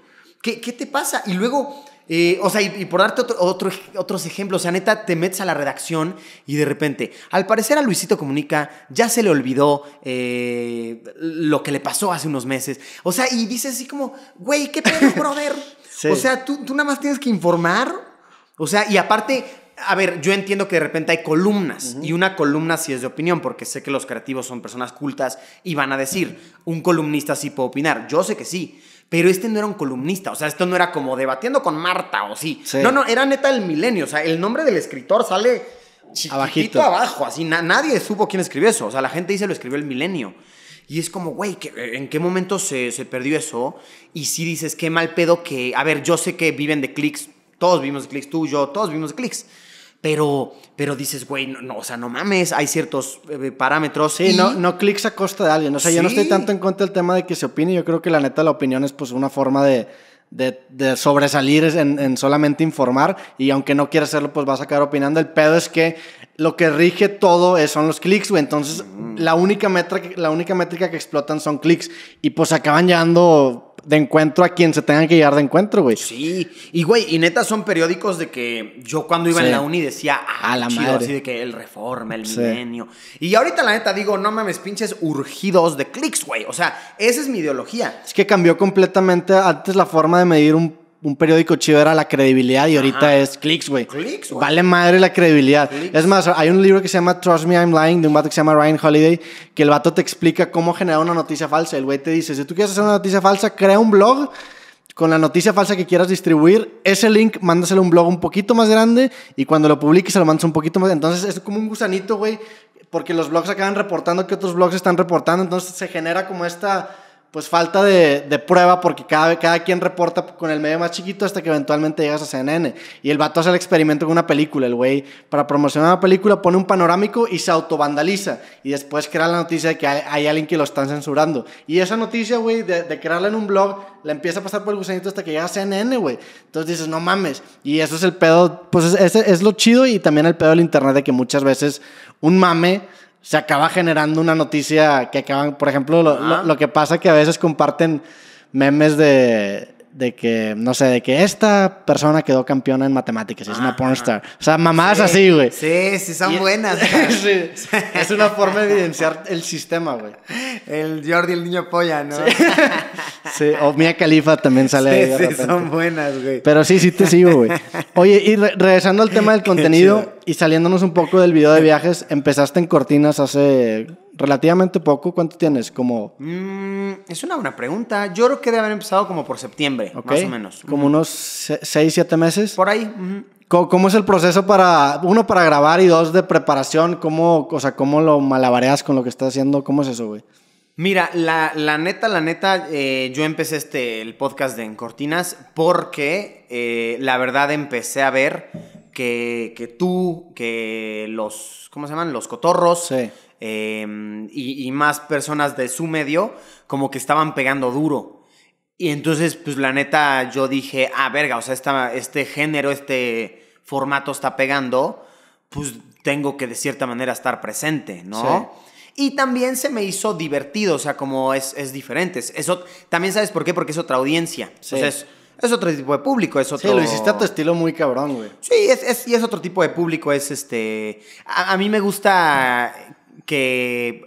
¿Qué, te pasa? Y luego, eh, o sea, y, por darte otros ejemplos, o sea, neta, te metes a la redacción y de repente, al parecer a Luisito Comunica ya se le olvidó eh, lo que le pasó hace unos meses. O sea, y dices así como, güey, ¿qué pedo, brother? O sea, tú, tú nada más tienes que informar. O sea, y aparte, a ver, yo entiendo que de repente hay columnas y una columna sí es de opinión, porque sé que los creativos son personas cultas y van a decir, un columnista sí puede opinar, yo sé que sí, pero este no era un columnista, o sea, esto no era como debatiendo con Marta o sí. No, no, era neta el milenio, o sea, el nombre del escritor sale Abajito. abajo, así nadie supo quién escribió eso, o sea, la gente dice lo escribió el milenio. Y es como, güey, ¿en qué momento se, perdió eso? Y si dices, qué mal pedo que, a ver, yo sé que viven de clics, todos vimos de clics, tú, yo, todos vimos de clics pero, pero dices, güey, no, o sea, no mames, hay ciertos eh, eh, parámetros. Sí, no,
no clics a costa de alguien. O sea, yo no estoy tanto en contra del tema de que se opine. Yo creo que la neta la opinión es pues una forma de, sobresalir en, solamente informar y aunque no quieras hacerlo, pues vas a acabar opinando. El pedo es que lo que rige todo son los clics, güey. Entonces, mm. la, única métrica, la única métrica que explotan son clics y pues acaban llegando de encuentro a quien se tengan que llevar de encuentro, güey. Sí, y güey, y neta son periódicos de que yo
cuando iba en la uni decía, ah, a la madre. así de que el Reforma, el Milenio. Y ahorita la neta digo, no mames, pinches urgidos de clics, güey. O sea, esa es mi ideología.
Es que cambió completamente antes la forma de medir un un periódico chido era la credibilidad y ahorita es clics, güey. güey. Vale madre la credibilidad. Es más, hay un libro que se llama Trust Me I'm Lying de un vato que se llama Ryan Holiday, que el vato te explica cómo generar una noticia falsa. El güey te dice, si tú quieres hacer una noticia falsa, crea un blog con la noticia falsa que quieras distribuir, ese link mándaselo a un blog un poquito más grande y cuando lo publiques se lo mandas un poquito más. Entonces es como un gusanito, güey, porque los blogs acaban reportando que otros blogs están reportando, entonces se genera como esta pues falta de, prueba porque cada, cada quien reporta con el medio más chiquito hasta que eventualmente llegas a CNN. Y el vato hace el experimento con una película, el güey, para promocionar una película pone un panorámico y se autovandaliza. Y después crea la noticia de que hay, alguien que lo están censurando. Y esa noticia, güey, de, crearla en un blog, la empieza a pasar por el gusanito hasta que llega a CNN, güey. Entonces dices, no mames. Y eso es el pedo, pues ese es lo chido y también el pedo del internet de que muchas veces un mame se acaba generando una noticia que acaban, por ejemplo, lo, que pasa que a veces comparten memes de, de que, no sé, de que esta persona quedó campeona en matemáticas, es una pornstar. O sea, mamás así, güey.
Sí, sí, son buenas. es una forma de evidenciar el sistema, güey. El Jordi, el niño polla, ¿no?
Sí, o Mia Califa también sale ahí. Sí, son
buenas, güey. Pero sí, sí te sigo, güey.
Oye, y regresando al tema del contenido y saliéndonos un poco del video de viajes, empezaste en Cortinas hace relativamente poco. ¿Cuánto tienes? Como...
Mm, es una buena pregunta. Yo creo que debe haber empezado como por septiembre, más o menos.
Como unos seis, siete meses. Por ahí. ¿Cómo, es el proceso para, uno, para grabar y dos, de preparación? ¿Cómo, o sea, cómo lo malabareas con lo que estás haciendo? ¿Cómo es eso, güey?
Mira, la, neta, la neta, eh, yo empecé este, el podcast de En Cortinas porque eh, la verdad empecé a ver que, tú, que los, ¿cómo se llaman? Los
cotorros.
Em, y, más personas de su medio, como que estaban pegando duro. Y entonces, pues la neta, yo dije, ah, verga, o sea, este género, este formato está pegando, pues tengo que de cierta manera estar presente, ¿no? Y también se me hizo divertido, o sea, como es, es diferente. Eso, también sabes por qué, porque es otra audiencia. Sí. Es otro tipo de público, es otro... Sí, lo hiciste a tu
estilo muy cabrón, güey. Sí,
es, y es otro tipo de público, es este... A, mí me gusta que...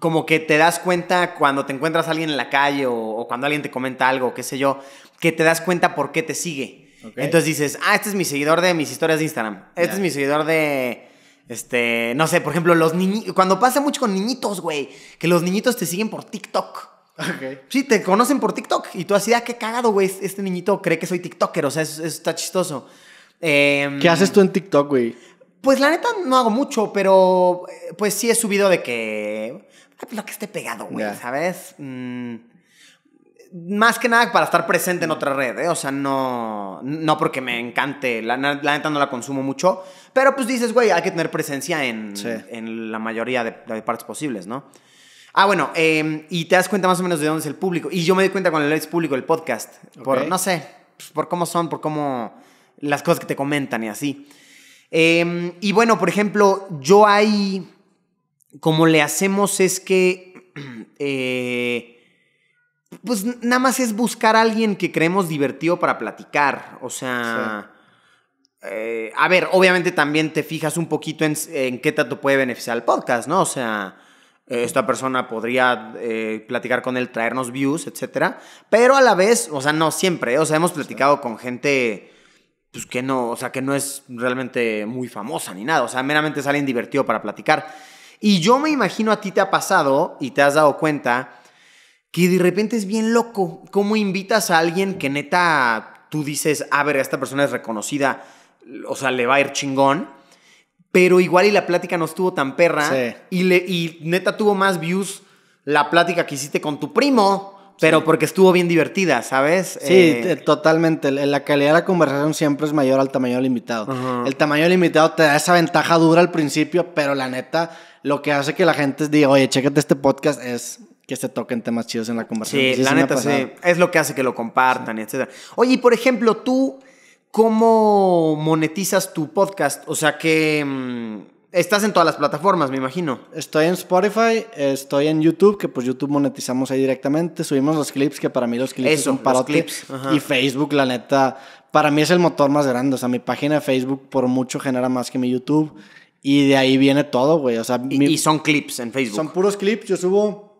Como que te das cuenta cuando te encuentras a alguien en la calle o, cuando alguien te comenta algo, qué sé yo, que te das cuenta por qué te sigue. Entonces dices, ah, este es mi seguidor de mis historias de Instagram. Este es mi seguidor de... Este, no sé, por ejemplo, los niños... Cuando pasa mucho con niñitos, güey, que los niñitos te siguen por TikTok. Sí, te conocen por TikTok y tú así, ah, qué cagado, güey, este niñito cree que soy TikToker, o sea, eso, está chistoso. Em, ¿Qué haces tú
en TikTok, güey?
Pues la neta no hago mucho, pero eh, pues sí he subido de que... Ah, pues, lo que esté pegado, güey, ¿sabes? Mm, más que nada para estar presente en mm. otra red, ¿eh? O sea, no, no porque me encante, la, la neta no la consumo mucho, pero pues dices, güey, hay que tener presencia en, la mayoría de partes posibles, ¿no? Ah, bueno, em, y te das cuenta más o menos de dónde es el público. Y yo me di cuenta cuando le público el podcast. Por, no sé, pues, por cómo son, por cómo las cosas que te comentan y así. Em, y bueno, por ejemplo, yo ahí, como le hacemos es que, eh, pues nada más es buscar a alguien que creemos divertido para platicar. O sea... Eh, a ver, obviamente también te fijas un poquito en, qué tanto puede beneficiar el podcast, ¿no? O sea, eh, esta persona podría eh, platicar con él, traernos views, etcétera. Pero a la vez, o sea, no siempre, ¿eh? o sea, hemos platicado con gente pues que no, o sea, que no es realmente muy famosa ni nada, o sea, meramente es alguien divertido para platicar. Y yo me imagino a ti te ha pasado y te has dado cuenta que de repente es bien loco cómo invitas a alguien que neta tú dices, a ah, ver, esta persona es reconocida, o sea, le va a ir chingón pero igual y la plática no estuvo tan perra. Y, le, y neta tuvo más views la plática que hiciste con tu primo. Pero porque estuvo bien divertida,
¿sabes? Sí, eh, totalmente. La calidad de la conversación siempre es mayor al tamaño del invitado. El tamaño del invitado te da esa ventaja dura al principio, pero la neta, lo que hace que la gente diga, oye, chécate este podcast, es que se toquen temas chidos en la conversación. Sí, la neta, sí. Es lo que hace que
lo compartan, etc. Oye, y por ejemplo, tú ¿Cómo monetizas tu podcast? O sea que mm, estás en todas las plataformas, me imagino.
Estoy en Spotify, estoy en YouTube, que pues YouTube monetizamos ahí directamente, subimos los clips, que para mí los clips Eso, son para clips. Y Facebook, la neta, para mí es el motor más grande. O sea, mi página de Facebook por mucho genera más que mi YouTube. Y de ahí viene todo, güey. O sea, y, y son clips en Facebook. Son puros clips. Yo subo,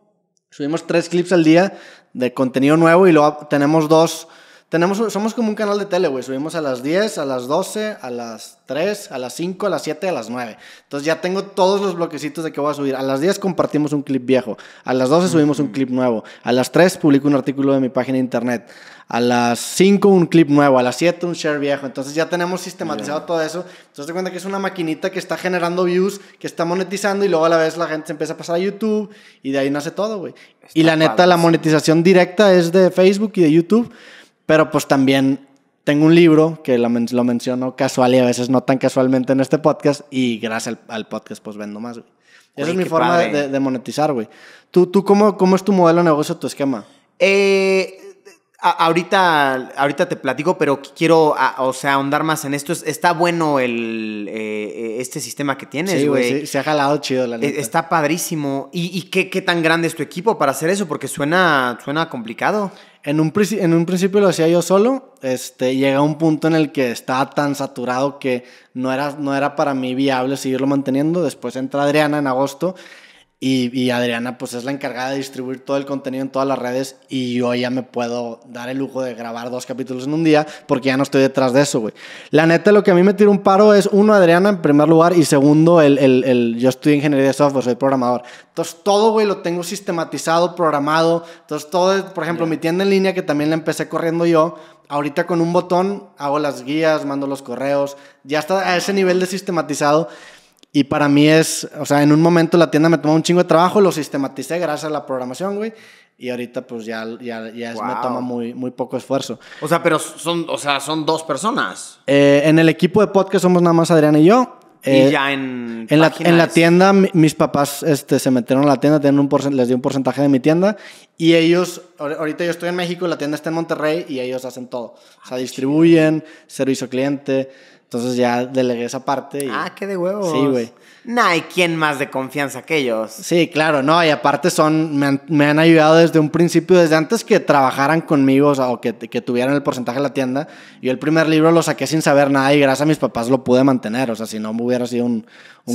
subimos tres clips al día de contenido nuevo y luego tenemos dos tenemos, somos como un canal de tele, güey. Subimos a las 10, a las 12, a las 3, a las 5, a las 7, a las 9. Entonces ya tengo todos los bloquecitos de que voy a subir. A las 10 compartimos un clip viejo. A las 12 subimos un clip nuevo. A las 3 publico un artículo de mi página de internet. A las 5 un clip nuevo. A las 7 un share viejo. Entonces ya tenemos sistematizado todo eso. Entonces te cuenta que es una maquinita que está generando views, que está monetizando y luego a la vez la gente se empieza a pasar a YouTube y de ahí nace todo, güey. Y la neta, la monetización directa es de Facebook y de YouTube pero pues también tengo un libro que lo, menciono casual y a veces no tan casualmente en este podcast y gracias al, podcast pues vendo más, Esa es mi forma de, monetizar, güey. ¿Tú, tú cómo, cómo es tu modelo de negocio, tu esquema? Eh,
ahorita, ahorita te platico, pero quiero, o sea, ahondar más en esto. Está bueno el, eh, eh, este sistema que tienes, güey. Sí, sí, se ha jalado chido, la e, neta. Está padrísimo.
¿Y, qué, qué, tan grande es tu equipo para hacer eso? Porque suena, suena complicado. En un, principio lo hacía yo solo, este, llega un punto en el que estaba tan saturado que no era, no era para mí viable seguirlo manteniendo. Después entra Adriana en agosto y, Adriana pues es la encargada de distribuir todo el contenido en todas las redes y yo ya me puedo dar el lujo de grabar dos capítulos en un día porque ya no estoy detrás de eso, güey. La neta lo que a mí me tira un paro es, uno, Adriana en primer lugar y segundo, el, el, el yo estudio ingeniería de software, soy programador. Entonces todo, güey, lo tengo sistematizado, programado. Entonces todo, por ejemplo, mi tienda en línea que también la empecé corriendo yo, ahorita con un botón hago las guías, mando los correos, ya está a ese nivel de sistematizado. Y para mí es, o sea, en un momento la tienda me tomó un chingo de trabajo, lo sistematicé gracias a la programación, güey. Y ahorita pues ya, ya, ya me toma muy, muy poco esfuerzo.
O sea, pero son, o sea, son dos personas.
Eh, en el equipo de podcast somos nada más Adrián y yo. y eh, ya en, en, la, tienda, mis papás este, se metieron a la tienda, tienen un les di un porcentaje de mi tienda. Y ellos, ahorita yo estoy en México, la tienda está en Monterrey y ellos hacen todo. O sea, ah, distribuyen, servicio cliente, entonces ya delegué esa parte. Y... Ah, qué de huevo Sí, güey.
Nah, quién más de confianza que ellos?
Sí, claro, no, y aparte son, me han, ayudado desde un principio, desde antes que trabajaran conmigo, o, que, tuvieran el porcentaje de la tienda. Yo el primer libro lo saqué sin saber nada y gracias a mis papás lo pude mantener, o sea, si no me hubiera sido un,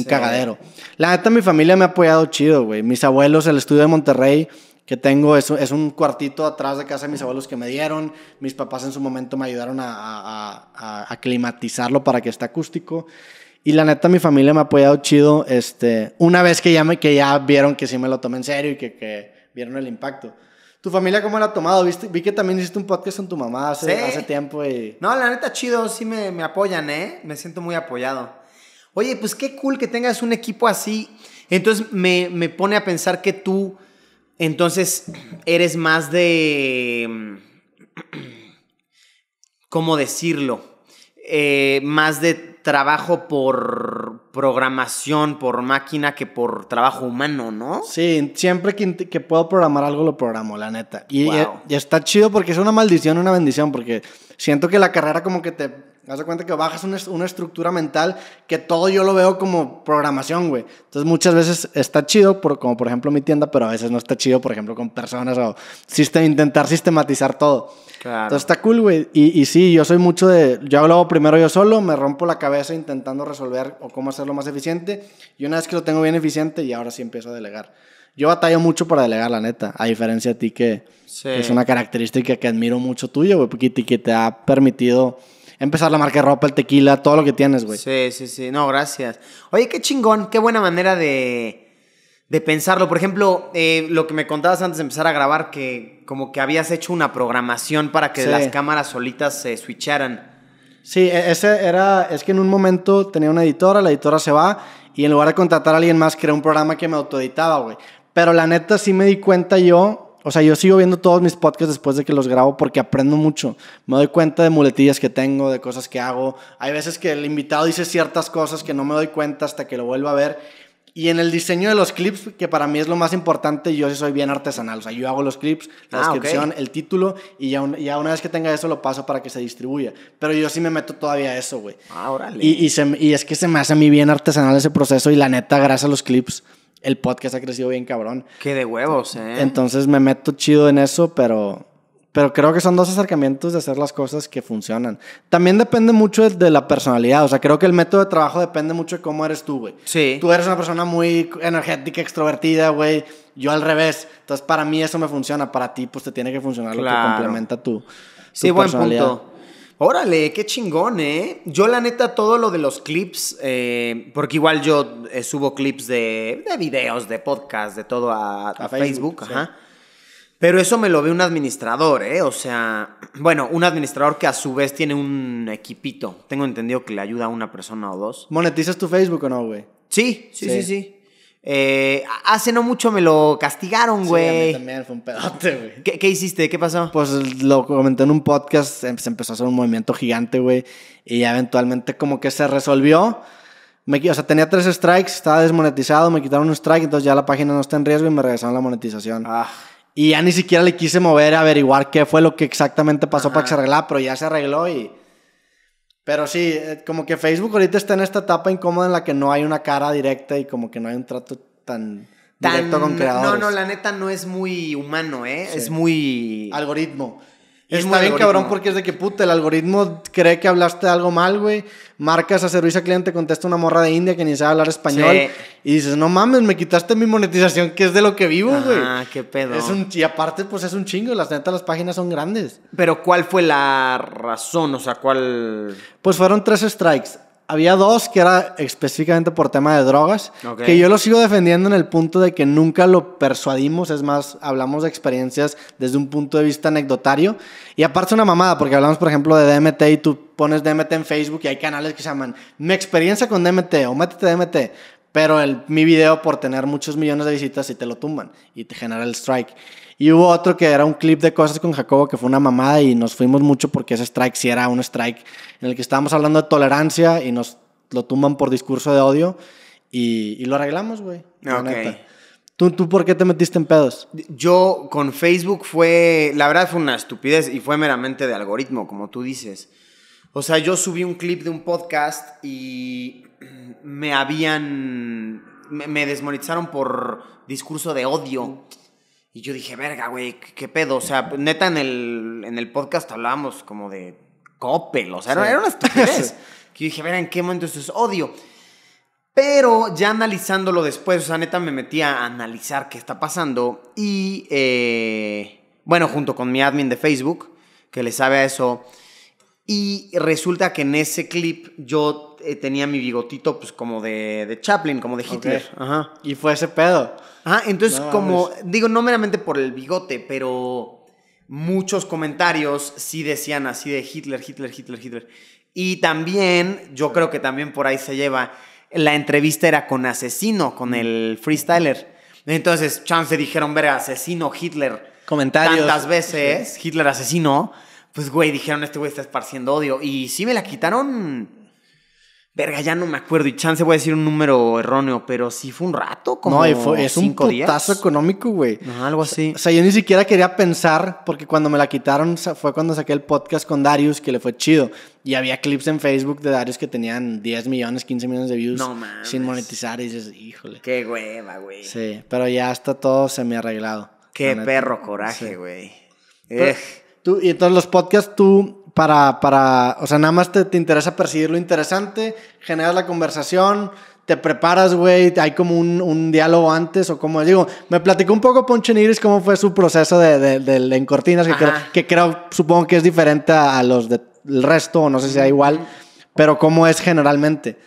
cagadero. La neta, mi familia me ha apoyado chido, güey. Mis abuelos, el estudio de Monterrey, que tengo es, es, un cuartito atrás de casa de mis abuelos que me dieron. Mis papás en su momento me ayudaron a, a, climatizarlo para que esté acústico. Y la neta, mi familia me ha apoyado chido. Este, una vez que ya, me, que ya vieron que sí me lo tomé en serio y que, vieron el impacto. ¿Tu familia cómo la ha tomado? ¿Viste? Vi que también hiciste un podcast con tu mamá hace, tiempo. Y... No,
la neta, chido. Sí me, me apoyan, ¿eh? Me siento muy apoyado. Oye, pues qué cool que tengas un equipo así. Entonces me, me pone a pensar que tú entonces, eres más de... Mm, ¿Cómo decirlo? Eh, más de trabajo por programación, por máquina, que por trabajo humano, ¿no?
Sí, siempre que, puedo programar algo lo programo, la neta. y está chido porque es una maldición, una bendición, porque siento que la carrera como que te Haz cuenta que bajas una, una, estructura mental que todo yo lo veo como programación, güey. Entonces muchas veces está chido, por, como por ejemplo mi tienda, pero a veces no está chido, por ejemplo, con personas o intentar sistematizar todo. Claro. Entonces está cool, güey. Y, sí, yo soy mucho de, yo hablo primero yo solo, me rompo la cabeza intentando resolver o cómo hacerlo más eficiente. Y una vez que lo tengo bien eficiente, y ahora sí empiezo a delegar. Yo batallo mucho para delegar, la neta, a diferencia de ti que, es una característica que admiro mucho tuya, güey, porque que te ha permitido empezar la marca de ropa, el tequila, todo lo que tienes, güey.
Sí, sí, sí. No, gracias. Oye, qué chingón, qué buena manera de, pensarlo. Por ejemplo, eh, lo que me contabas antes de empezar a grabar, que como que habías hecho una programación para que las cámaras solitas se switcharan.
Sí, e-, ese era, es que en un momento tenía una editora, la editora se va y en lugar de contratar a alguien más, creé un programa que me autoeditaba, güey. Pero la neta sí me di cuenta yo o sea, yo sigo viendo todos mis podcasts después de que los grabo porque aprendo mucho. Me doy cuenta de muletillas que tengo, de cosas que hago. Hay veces que el invitado dice ciertas cosas que no me doy cuenta hasta que lo vuelvo a ver. Y en el diseño de los clips, que para mí es lo más importante, yo sí soy bien artesanal. O sea, yo hago los clips, la ah, descripción, el título, y ya, una vez que tenga eso lo paso para que se distribuya. Pero yo sí me meto todavía a eso, güey. Ah, y, y, y es que se me hace a mí bien artesanal ese proceso, y la neta, gracias a los clips el podcast ha crecido bien
cabrón. Qué de huevos, eh.
Entonces me meto chido en eso, pero pero creo que son dos acercamientos de hacer las cosas que funcionan. También depende mucho de, la personalidad. O sea, creo que el método de trabajo depende mucho de cómo eres tú, güey. Sí. Tú eres una persona muy energética, extrovertida, güey. Yo al revés. Entonces, para mí eso me funciona. Para ti, pues te tiene que funcionar lo que complementa tú. Sí, buen punto. Órale, qué chingón, ¿eh? Yo la neta todo lo de los
clips, eh, porque igual yo eh, subo clips de, de, videos, de podcast, de todo a, Facebook, ajá. Pero eso me lo ve un administrador, ¿eh? O sea, bueno, un administrador que a su vez tiene un equipito. Tengo entendido que le ayuda a una persona o dos.
¿Monetizas tu Facebook o no, güey? sí, sí, sí. sí. Eh, hace no mucho me lo castigaron, güey. Sí, también fue un pedote, güey. ¿Qué, hiciste? ¿Qué pasó? Pues lo comenté en un podcast, em, se empezó a hacer un movimiento gigante, güey. Y eventualmente como que se resolvió. Me, o sea, tenía tres strikes, estaba desmonetizado, me quitaron un strike, entonces ya la página no está en riesgo y me regresaron la monetización. Ah. Y ya ni siquiera le quise mover a averiguar qué fue lo que exactamente pasó para que se arreglara, pero ya se arregló y pero sí, eh, como que Facebook ahorita está en esta etapa incómoda en la que no hay una cara directa y como que no hay un trato tan, directo con creadores. No, no,
la neta no es muy humano, ¿eh? Es muy... Algoritmo
es bien cabrón porque es de que puta, el algoritmo cree que hablaste algo mal, güey. Marcas a servicio al cliente, contesta una morra de India que ni sabe hablar español. Y dices, no mames, me quitaste mi monetización, que es de lo que vivo, güey. Ah, qué pedo. Es un, y aparte, pues es un chingo, las netas, las páginas son grandes. Pero ¿cuál fue la razón? O sea, ¿cuál. Pues fueron tres strikes había dos que era específicamente por tema de drogas, que yo lo sigo defendiendo en el punto de que nunca lo persuadimos, es más, hablamos de experiencias desde un punto de vista anecdotario. Y aparte una mamada, porque hablamos, por ejemplo, de DMT y tú pones DMT en Facebook y hay canales que se llaman Mi experiencia con DMT o Métete DMT. Pero el, mi video, por tener muchos millones de visitas, y te lo tumban y te genera el strike. Y hubo otro que era un clip de cosas con Jacobo que fue una mamada y nos fuimos mucho porque ese strike sí era un strike en el que estábamos hablando de tolerancia y nos lo tumban por discurso de odio y, lo arreglamos, güey. ¿Tú, ¿Tú por qué te metiste en pedos? Yo con Facebook fue,
la verdad fue una estupidez y fue meramente de algoritmo, como tú dices. O sea, yo subí un clip de un podcast y me habían, me, me desmonetizaron por discurso de odio. Y yo dije, verga, güey, ¿qué, pedo? O sea, pues, neta, en el, en el podcast hablábamos como de Coppel, o sea, era una que yo dije, verga, ¿en qué momento esto es odio? Pero ya analizándolo después, o sea, neta me metí a analizar qué está pasando. Y eh, bueno, junto con mi admin de Facebook, que le sabe a eso. Y resulta que en ese clip yo eh, tenía mi bigotito, pues como de, Chaplin, como de Hitler. Ajá. Y fue ese pedo. entonces, como, digo, no meramente por el bigote, pero muchos comentarios sí decían así de Hitler, Hitler, Hitler, Hitler. Y también, yo creo que también por ahí se lleva, la entrevista era con Asesino, con el freestyler. Entonces, chance dijeron, ver, asesino, Hitler. Comentarios. Tantas veces, Hitler asesino. Pues, güey, dijeron, este güey está esparciendo odio. Y sí me la quitaron Verga, ya no me acuerdo. Y chance voy a decir un número erróneo, pero sí fue un rato, como. No, es un putazo
económico, güey. algo así. O sea, yo ni siquiera quería pensar, porque cuando me la quitaron fue cuando saqué el podcast con Darius, que le fue chido. Y había clips en Facebook de Darius que tenían 10 millones, 15 millones de views sin monetizar. Y dices, híjole.
Qué hueva, güey. Sí,
pero ya está todo semi-arreglado. Qué perro coraje, güey. Tú, y entonces los podcasts, tú para, para, o sea, nada más te, interesa percibir lo interesante, generas la conversación, te preparas, güey, hay como un, diálogo antes o como digo, me platicó un poco Poncheniris cómo fue su proceso de, de, en cortinas, que creo, que creo, supongo que es diferente a, los del resto, o no sé si da igual, pero cómo es generalmente.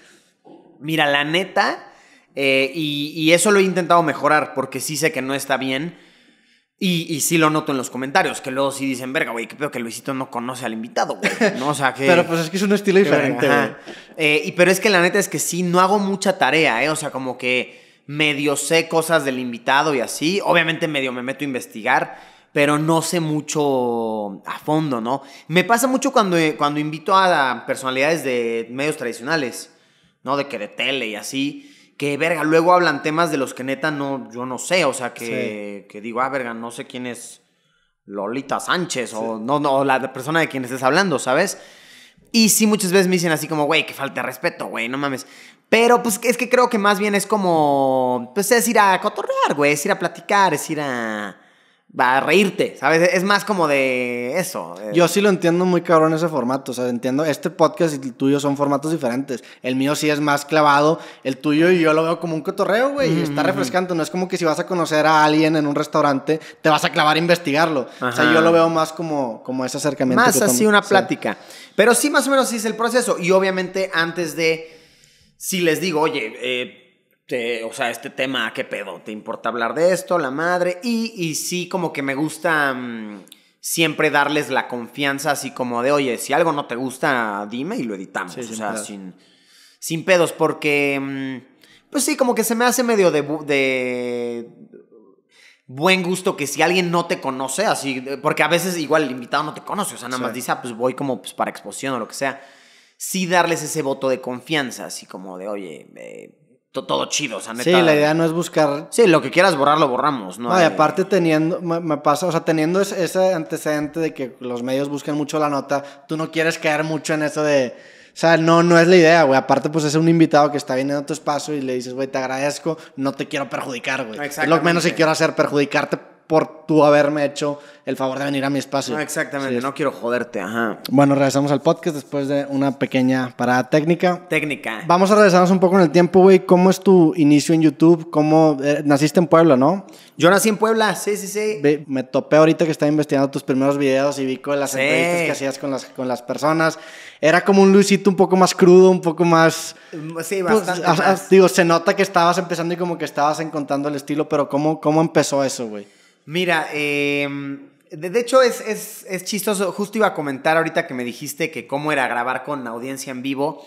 Mira, la neta, eh, y, eso lo he intentado mejorar porque sí sé que no está bien y, sí lo noto en los comentarios, que luego sí dicen, verga, güey, qué pedo que Luisito no conoce al invitado, güey. ¿No? O sea, que... pero pues es que es un estilo diferente, güey. Eh, y, pero es que la neta es que sí, no hago mucha tarea, ¿eh? O sea, como que medio sé cosas del invitado y así. Obviamente medio me meto a investigar, pero no sé mucho a fondo, ¿no? Me pasa mucho cuando, cuando invito a personalidades de medios tradicionales, ¿no? De que de tele y así que verga, luego hablan temas de los que neta no, yo no sé, o sea, que, que digo, ah, verga, no sé quién es Lolita Sánchez o no, no, la persona de quien estés hablando, ¿sabes? Y sí, muchas veces me dicen así como, güey, que falta respeto, güey, no mames. Pero pues es que creo que más bien es como, pues es ir a cotorrear, güey, es ir a platicar, es ir a va a reírte, ¿sabes? Es más como de eso. Eh. Yo sí
lo entiendo muy cabrón ese formato, o sea, entiendo, este podcast y el tuyo son formatos diferentes. El mío sí es más clavado, el tuyo y yo lo veo como un cotorreo, güey, está refrescante, no es como que si vas a conocer a alguien en un restaurante, te vas a clavar a investigarlo. O sea, yo lo veo más como, como ese acercamiento. Más así una plática. Pero sí, más o menos sí es el proceso, y obviamente antes de,
si les digo, oye, eh, o sea, este tema, ¿qué pedo? ¿Te importa hablar de esto? La madre. Y, y sí, como que me gusta mm, siempre darles la confianza, así como de, oye, si algo no te gusta, dime y lo editamos. o sea, sin, pedos, porque, mm, pues sí, como que se me hace medio de, buen gusto que si alguien no te conoce, así, porque a veces igual el invitado no te conoce, o sea, nada más dice, ah, pues voy como pues, para exposición o lo que sea, sí darles ese voto de confianza, así como de, oye, me. Eh, todo chido, o sea, neta. Sí, la idea no
es buscar.
Sí, lo que quieras borrar lo borramos, ¿no? y eh, aparte
teniendo, me, pasa, o sea, teniendo ese antecedente de que los medios buscan mucho la nota, tú no quieres caer mucho en eso de. O sea, no, no es la idea, güey. Aparte, pues es un invitado que está viniendo a tu espacio y le dices, güey, te agradezco, no te quiero perjudicar, güey. Lo menos si quiero hacer, perjudicarte por tú haberme hecho el favor de venir a mi espacio. Ah, exactamente, no quiero joderte, ajá. Bueno, regresamos al podcast después de una pequeña parada técnica. Técnica. Vamos a regresarnos un poco en el tiempo, güey. ¿Cómo es tu inicio en YouTube? ¿Cómo eh, naciste en Puebla, no? Yo nací en Puebla, sí, sí, sí. me topé ahorita que estaba investigando tus primeros videos y vi con las entrevistas que hacías con las, con las personas. Era como un Luisito un poco más crudo, un poco más...
Mm, sí, pues, bastante
Digo, se nota que estabas empezando y como que estabas encontrando el estilo, pero ¿cómo, cómo empezó eso, güey?
Mira, em, de, hecho es, es, chistoso. Justo iba a comentar ahorita que me dijiste que cómo era grabar con audiencia en vivo.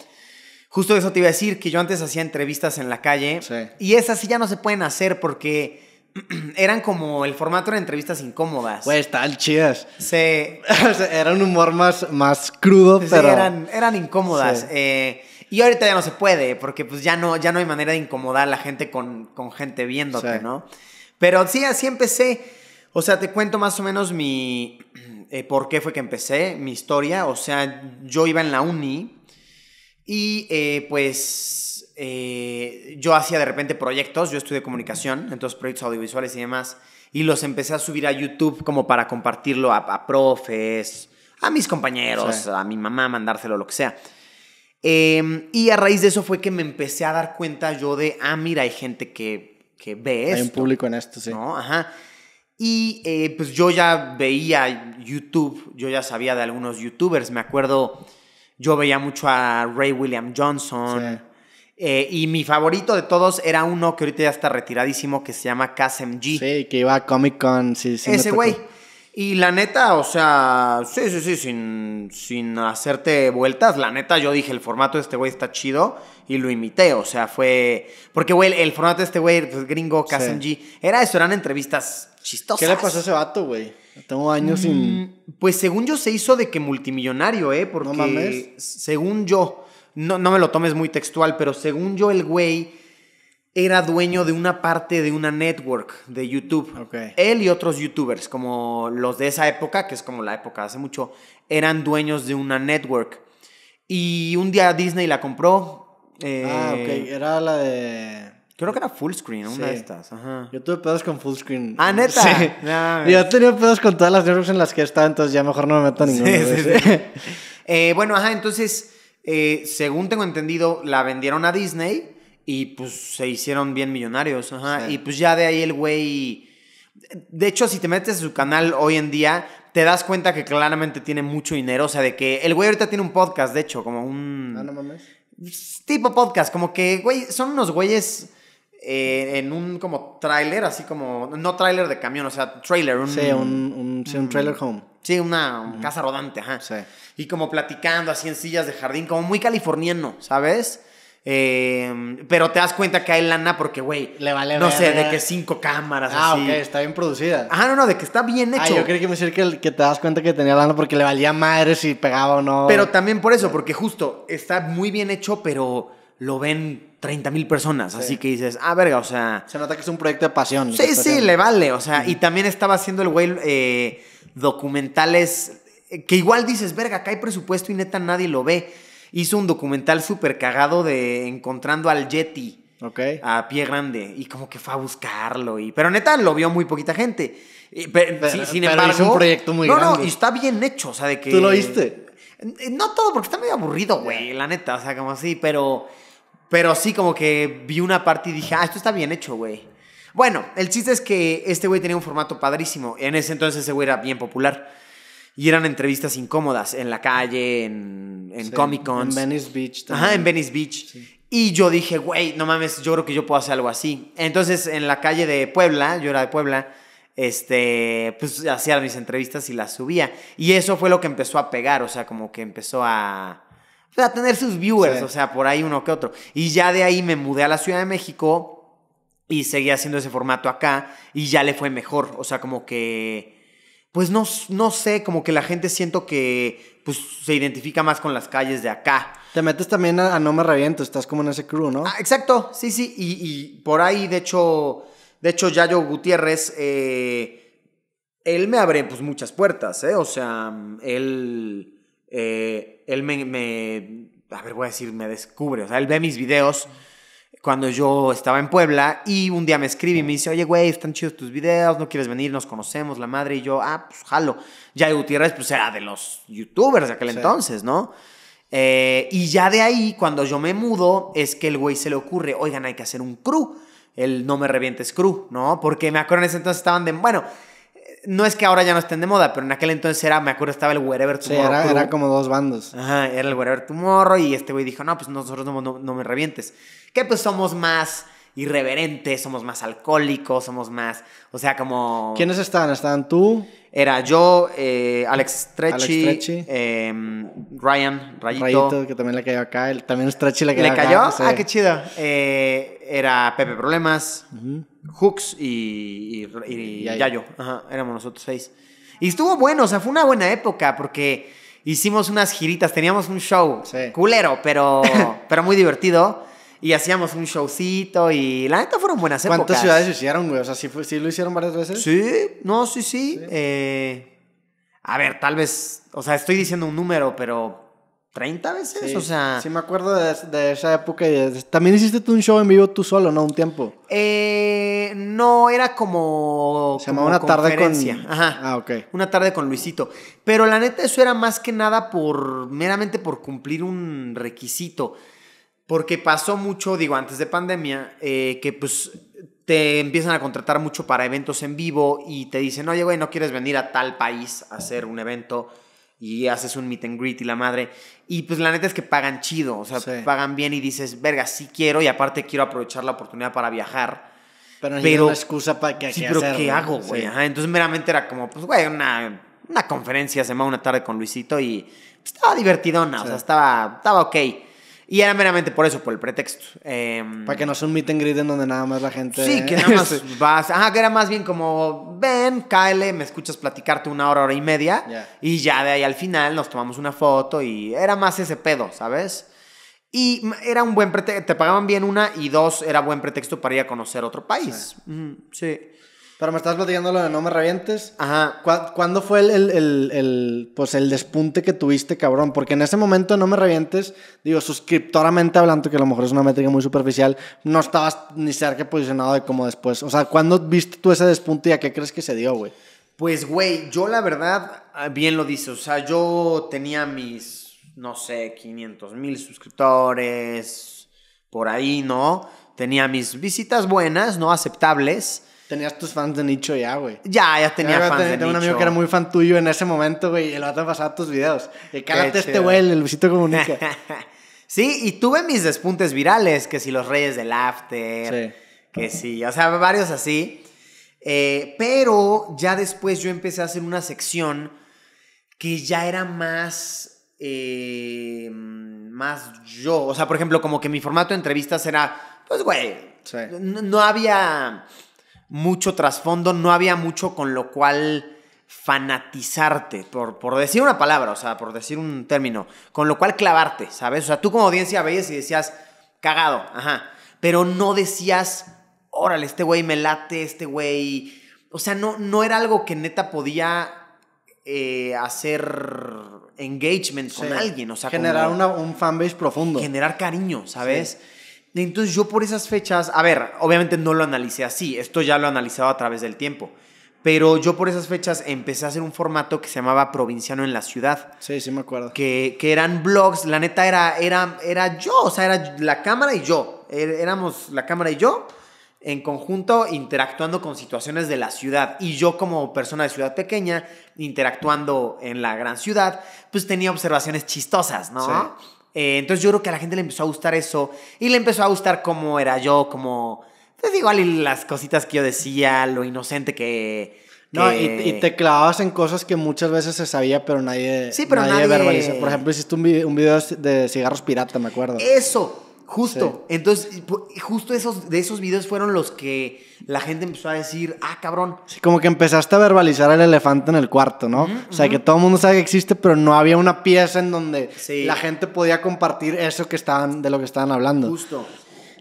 Justo eso te iba a decir, que yo antes hacía entrevistas en la calle. Y esas sí ya no se pueden hacer porque eran como el formato de entrevistas incómodas. Pues tal, chidas. Sí. era
un humor más, más crudo, pero... Eran,
incómodas. Eh, y ahorita ya no se puede, porque pues ya no, ya no hay manera de incomodar a la gente con, gente viéndote, ¿no? Pero sí, así empecé. O sea, te cuento más o menos mi... Eh, por qué fue que empecé, mi historia. O sea, yo iba en la uni y eh, pues eh, yo hacía de repente proyectos, yo estudié comunicación, entonces proyectos audiovisuales y demás, y los empecé a subir a YouTube como para compartirlo a, profes, a mis compañeros, a mi mamá, mandárselo, lo que sea. Em, y a raíz de eso fue que me empecé a dar cuenta yo de, ah, mira, hay gente que que ve esto. Hay un público en esto, sí. ¿no? Ajá. Y eh, pues yo ya veía YouTube, yo ya sabía de algunos YouTubers. Me acuerdo, yo veía mucho a Ray William Johnson. Sí. Eh, y mi favorito de todos era uno que ahorita ya está retiradísimo que se llama Cass G.
Sí, que iba a Comic Con. Sí, sí Ese güey.
Y la neta, o sea, sí, sí, sí, sin, sin hacerte vueltas, la neta yo dije, el formato de este güey está chido y lo imité, o sea, fue... Porque, güey, el, formato de este güey, pues, gringo, KSMG, era eso, eran entrevistas chistosas. ¿Qué le pasó a ese
vato, güey? Tengo años sin... Mm, pues según yo se hizo
de que multimillonario, ¿eh? Porque no según yo, no, no me lo tomes muy textual, pero según yo el güey era dueño de una parte de una network de YouTube. Él y otros youtubers, como los de esa época, que es como la época hace mucho, eran dueños de una network. Y un día Disney la compró. Eh,
ah, ok. Era la de... Creo que era full screen, una de estas. Yo tuve pedos con full screen. Ah, neta. Sí. No, yo he tenido pedos con todas las networks en las que estado, entonces ya mejor no me meto a ninguna.
Eh, bueno, ajá, entonces, eh, según tengo entendido, la vendieron a Disney y pues se hicieron bien millonarios. Ajá. Y pues ya de ahí el güey. De hecho, si te metes a su canal hoy en día, te das cuenta que claramente tiene mucho dinero. O sea, de que el güey ahorita tiene un podcast, de hecho, como un. Ah, no mames. Pues, tipo podcast, como que, güey, son unos güeyes. Eh, en un como tráiler, así como, no trailer de camión, o sea, trailer. Un, sí,
un, sí, trailer home.
Sí, una casa rodante, ajá. Sí. Y como platicando así en sillas de jardín, como muy californiano, ¿sabes? Em, pero te das cuenta que hay lana porque, güey, le vale No sé, de que cinco cámaras. Ah, ok, está bien producida.
Ah, no, no, de que está bien ah, hecho. Ah, yo quería que me decir que, te das cuenta que tenía lana porque le valía madre si pegaba o no. Pero
también por eso, porque justo está muy bien hecho, pero lo ven 30 mil personas. Así que dices, ah, verga, o sea. Se nota que es un proyecto de pasión. Sí, sí, le vale. O sea, y también estaba haciendo el güey eh, documentales eh, que igual dices, verga, acá hay presupuesto y neta nadie lo ve hizo un documental súper cagado de encontrando al Yeti. Okay. A pie grande. Y como que fue a buscarlo. Y, pero neta, lo vio muy poquita gente. sin, embargo. es un proyecto muy No, no, y está bien hecho. O sea, de que. ¿Tú lo viste? Eh, no todo, porque está medio aburrido, güey, la neta. O sea, como así, pero. Pero sí, como que vi una parte y dije, ah, esto está bien hecho, güey. Bueno, el chiste es que este güey tenía un formato padrísimo. En ese entonces ese güey era bien popular. Y eran entrevistas incómodas en la calle, en, en Comic Cons. En Venice Beach también. Ajá, en Venice Beach. Y yo dije, güey, no mames, yo creo que yo puedo hacer algo así. Entonces, en la calle de Puebla, yo era de Puebla, este, pues hacía mis entrevistas y las subía. Y eso fue lo que empezó a pegar, o sea, como que empezó a, pues, a tener sus viewers, o sea, por ahí uno que otro. Y ya de ahí me mudé a la Ciudad de México y seguí haciendo ese formato acá y ya le fue mejor, o sea, como que pues no, no sé, como que la gente siento que pues, se identifica más con las calles de acá. Te metes también a, No Me Reviento, estás como en ese crew, ¿no? Ah, exacto, sí, sí, y, por ahí, de hecho, de hecho, Yayo Gutiérrez, eh, él me abre pues muchas puertas, ¿eh? O sea, él, eh, él me, me, a ver, voy a decir, me descubre, o sea, él ve mis videos cuando yo estaba en Puebla y un día me escribe y me dice, oye, güey, están chidos tus videos, no quieres venir, nos conocemos, la madre, y yo, ah, pues jalo. Ya Gutiérrez, pues era de los youtubers de aquel entonces, ¿no? Eh, y ya de ahí, cuando yo me mudo, es que el güey se le ocurre, oigan, hay que hacer un crew, el No Me Revientes crew, ¿no? Porque me acuerdo en ese entonces estaban de, bueno, no es que ahora ya no estén de moda, pero en aquel entonces era, me acuerdo, estaba el Wherever Tomorrow. Sí, era, como
dos bandos.
Ajá, era el Wherever Tomorrow y este güey dijo, no, pues nosotros no, me revientes. Que pues somos más irreverentes, somos más alcohólicos, somos más, o
sea, como... ¿Quiénes estaban? ¿Estaban tú?
Era yo, eh, Alex Stretchy, Alex em, Ryan, Rayito. Rayito,
que también le cayó acá, también Stretchy le cayó ¿Le cayó? Ah, qué chido.
Eh, era Pepe Problemas. Hooks y, y, Yayo. éramos nosotros seis. Y estuvo bueno, o sea, fue una buena época porque hicimos unas giritas, teníamos un show culero, pero, pero muy divertido. Y hacíamos un showcito y la neta fueron buenas épocas. ¿Cuántas ciudades
hicieron, güey? O sea, ¿sí, lo hicieron varias veces? Sí, no, sí, sí.
Eh, a ver, tal vez, o sea, estoy diciendo un número, pero 30 veces, o sea. Sí,
me acuerdo de, de esa época. también hiciste tú un show en vivo tú solo, ¿no? Un tiempo.
Eh, no, era como. Se llamaba una tarde con. Ajá. Ah, ok. Una tarde con Luisito. Pero la neta, eso era más que nada por. meramente por cumplir un requisito. Porque pasó mucho, digo, antes de pandemia, eh, que pues te empiezan a contratar mucho para eventos en vivo y te dicen, oye, güey, no quieres venir a tal país a hacer un evento y haces un meet and greet y la madre. Y pues la neta es que pagan chido, o sea, pagan bien y dices, verga, sí quiero y aparte quiero aprovechar la oportunidad para viajar.
Pero, pero una excusa para que, sí, pero ¿qué hago, güey?
Entonces meramente era como, pues, güey, una, conferencia, se va una tarde con Luisito y pues, estaba divertidona, o sea, estaba, estaba ok. Y era meramente por eso, por el pretexto. Em, para que no sea un meet and greet en donde nada más la gente. Sí, que nada más vas. Ajá, que era más bien como, ven, cáele, me escuchas platicarte una hora, hora y media. Y ya de ahí al final nos tomamos una foto y era más ese pedo, ¿sabes? Y era un buen pretexto, te pagaban bien una y dos, era buen pretexto para ir a conocer otro país.
Sí. sí. Pero me estás platicando lo de No Me Revientes. Ajá. ¿Cuándo fue el, pues el despunte que tuviste, cabrón? Porque en ese momento No Me Revientes, digo, suscriptoramente hablando, que a lo mejor es una métrica muy superficial, no estabas ni cerca posicionado de cómo después. O sea, ¿cuándo viste tú ese despunte y a qué crees que se dio, güey? Pues, güey, yo la verdad,
ah, bien lo dices, o sea, yo tenía mis, no sé, 500 mil suscriptores, por ahí, ¿no? Tenía mis visitas buenas, ¿no? Aceptables Tenías tus fans de
nicho ya, güey. Ya, ya tenía fans de un amigo que era muy fan tuyo en ese momento, güey, y el vato pasaba tus videos. Y este güey, el Luisito Comunica. sí, y tuve mis despuntes virales,
que si los reyes del after, sí. que sí, o sea, varios así. Eh, pero ya después yo empecé a hacer una sección que ya era más... Eh, más yo, o sea, por ejemplo, como que mi formato de entrevistas era, pues, güey, no había mucho trasfondo, no había mucho con lo cual fanatizarte, por, por decir una palabra, o sea, por decir un término, con lo cual clavarte, ¿sabes? O sea, tú como audiencia veías y decías, cagado, ajá, pero no decías, órale, este güey me late, este güey... O sea, no, no era algo que neta podía eh, hacer engagement con alguien, o sea, generar
un fanbase profundo. Generar cariño, ¿sabes?
Entonces yo por esas fechas, a ver, obviamente no lo analicé así, esto ya lo he analizado a través del tiempo, pero yo por esas fechas empecé a hacer un formato que se llamaba Provinciano en la Ciudad. Sí, sí me acuerdo. Que, eran blogs, la neta era, era, era yo, o sea, era la cámara y yo, er, éramos la cámara y yo en conjunto interactuando con situaciones de la ciudad y yo como persona de ciudad pequeña interactuando en la gran ciudad, pues tenía observaciones chistosas, ¿no? Sí. Eh, entonces yo creo que a la gente le empezó a gustar eso y le empezó a gustar cómo era yo, como, pues igual las cositas que yo decía, lo inocente que...
No, y, te clavabas en cosas que muchas veces se sabía, pero nadie, sí, pero nadie, Por ejemplo, hiciste un video de cigarros pirata, me acuerdo. Eso, Justo.
Entonces, justo esos, de esos videos fueron los que la gente empezó a decir, ah, cabrón.
Sí, como que empezaste a verbalizar al elefante en el cuarto, ¿no? o sea, que todo el mundo sabe que existe, pero no había una pieza en donde la gente podía compartir eso que estaban, de lo que estaban hablando. Justo.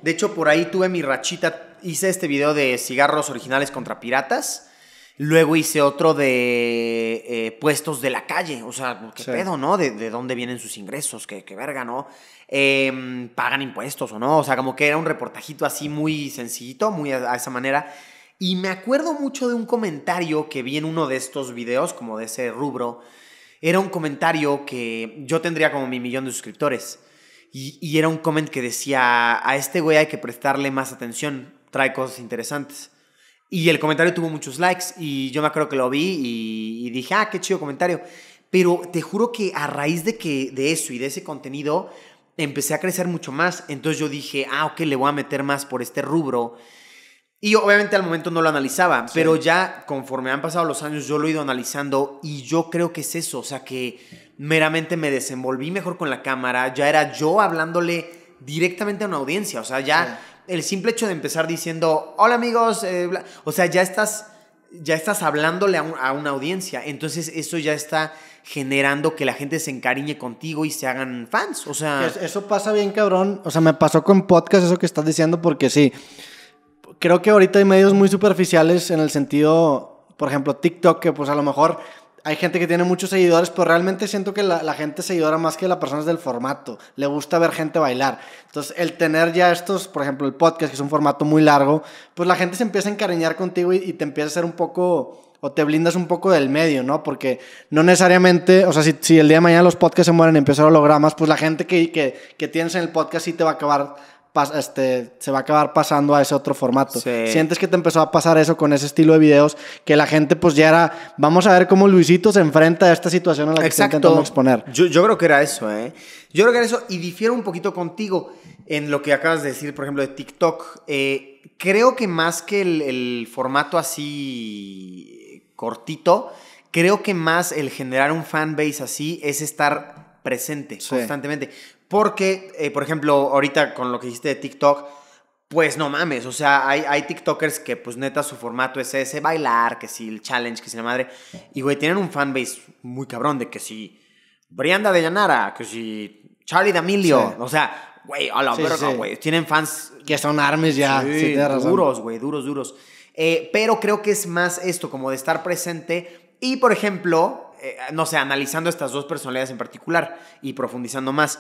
De hecho, por ahí tuve mi rachita. Hice este video de cigarros originales contra piratas. Luego hice otro de eh, puestos de la calle. O sea, qué pedo, ¿no? De, de, dónde vienen sus ingresos, qué, qué verga, ¿no? Em, pagan impuestos o no. O sea, como que era un reportajito así muy sencillito, muy a, esa manera. Y me acuerdo mucho de un comentario que vi en uno de estos videos, como de ese rubro. Era un comentario que yo tendría como mi millón de suscriptores. Y, era un comment que decía, a este güey hay que prestarle más atención, trae cosas interesantes. Y el comentario tuvo muchos likes y yo me acuerdo que lo vi y, y dije, ah, qué chido comentario. Pero te juro que a raíz de, que, de eso y de ese contenido, empecé a crecer mucho más. Entonces yo dije, ah, ok, le voy a meter más por este rubro. Y obviamente al momento no lo analizaba, pero ya conforme han pasado los años yo lo he ido analizando y yo creo que es eso, o sea que meramente me desenvolví mejor con la cámara, ya era yo hablándole directamente a una audiencia, o sea, ya el simple hecho de empezar diciendo, hola amigos, eh, o sea, ya estás, ya estás hablándole a una audiencia, entonces eso ya está generando que la gente se encariñe contigo y se hagan fans. O sea.
Eso pasa bien, cabrón. O sea, me pasó con podcast eso que estás diciendo, porque sí. Creo que ahorita hay medios muy superficiales en el sentido, por ejemplo, TikTok, que pues a lo mejor hay gente que tiene muchos seguidores, pero realmente siento que la, gente seguidora más que la persona es del formato. Le gusta ver gente bailar. Entonces, el tener ya estos, por ejemplo, el podcast, que es un formato muy largo, pues la gente se empieza a encariñar contigo y, y te empieza a ser un poco o te blindas un poco del medio, ¿no? Porque no necesariamente, o sea, si, si el día de mañana los podcasts se mueren y empiezan hologramas, pues la gente que, que, que tienes en el podcast sí te va a acabar este, se va a acabar pasando a ese otro formato. Sientes que te empezó a pasar eso con ese estilo de videos, que la gente pues ya era, vamos a ver cómo Luisito se enfrenta a esta situación a la que se exponer.
Yo, yo, creo que era eso, ¿eh? Yo creo que era eso y difiero un poquito contigo en lo que acabas de decir, por ejemplo, de TikTok. Eh, creo que más que el, el formato así cortito. Creo que más el generar un fanbase así es estar presente constantemente. Porque, eh, por ejemplo, ahorita con lo que hiciste de TikTok, pues no mames, o sea, hay, TikTokers que pues neta su formato es ese, bailar, que si el challenge, que si la madre. Y güey, tienen un fanbase muy cabrón de que si Brianda de Llanara, que si Charlie D'Amelio, o sea, güey, a la güey. Tienen fans... Que son armes ya, duros, güey, duros, duros. Eh, pero creo que es más esto, como de estar presente. Y, por ejemplo, eh, no sé, analizando estas dos personalidades en particular y profundizando más.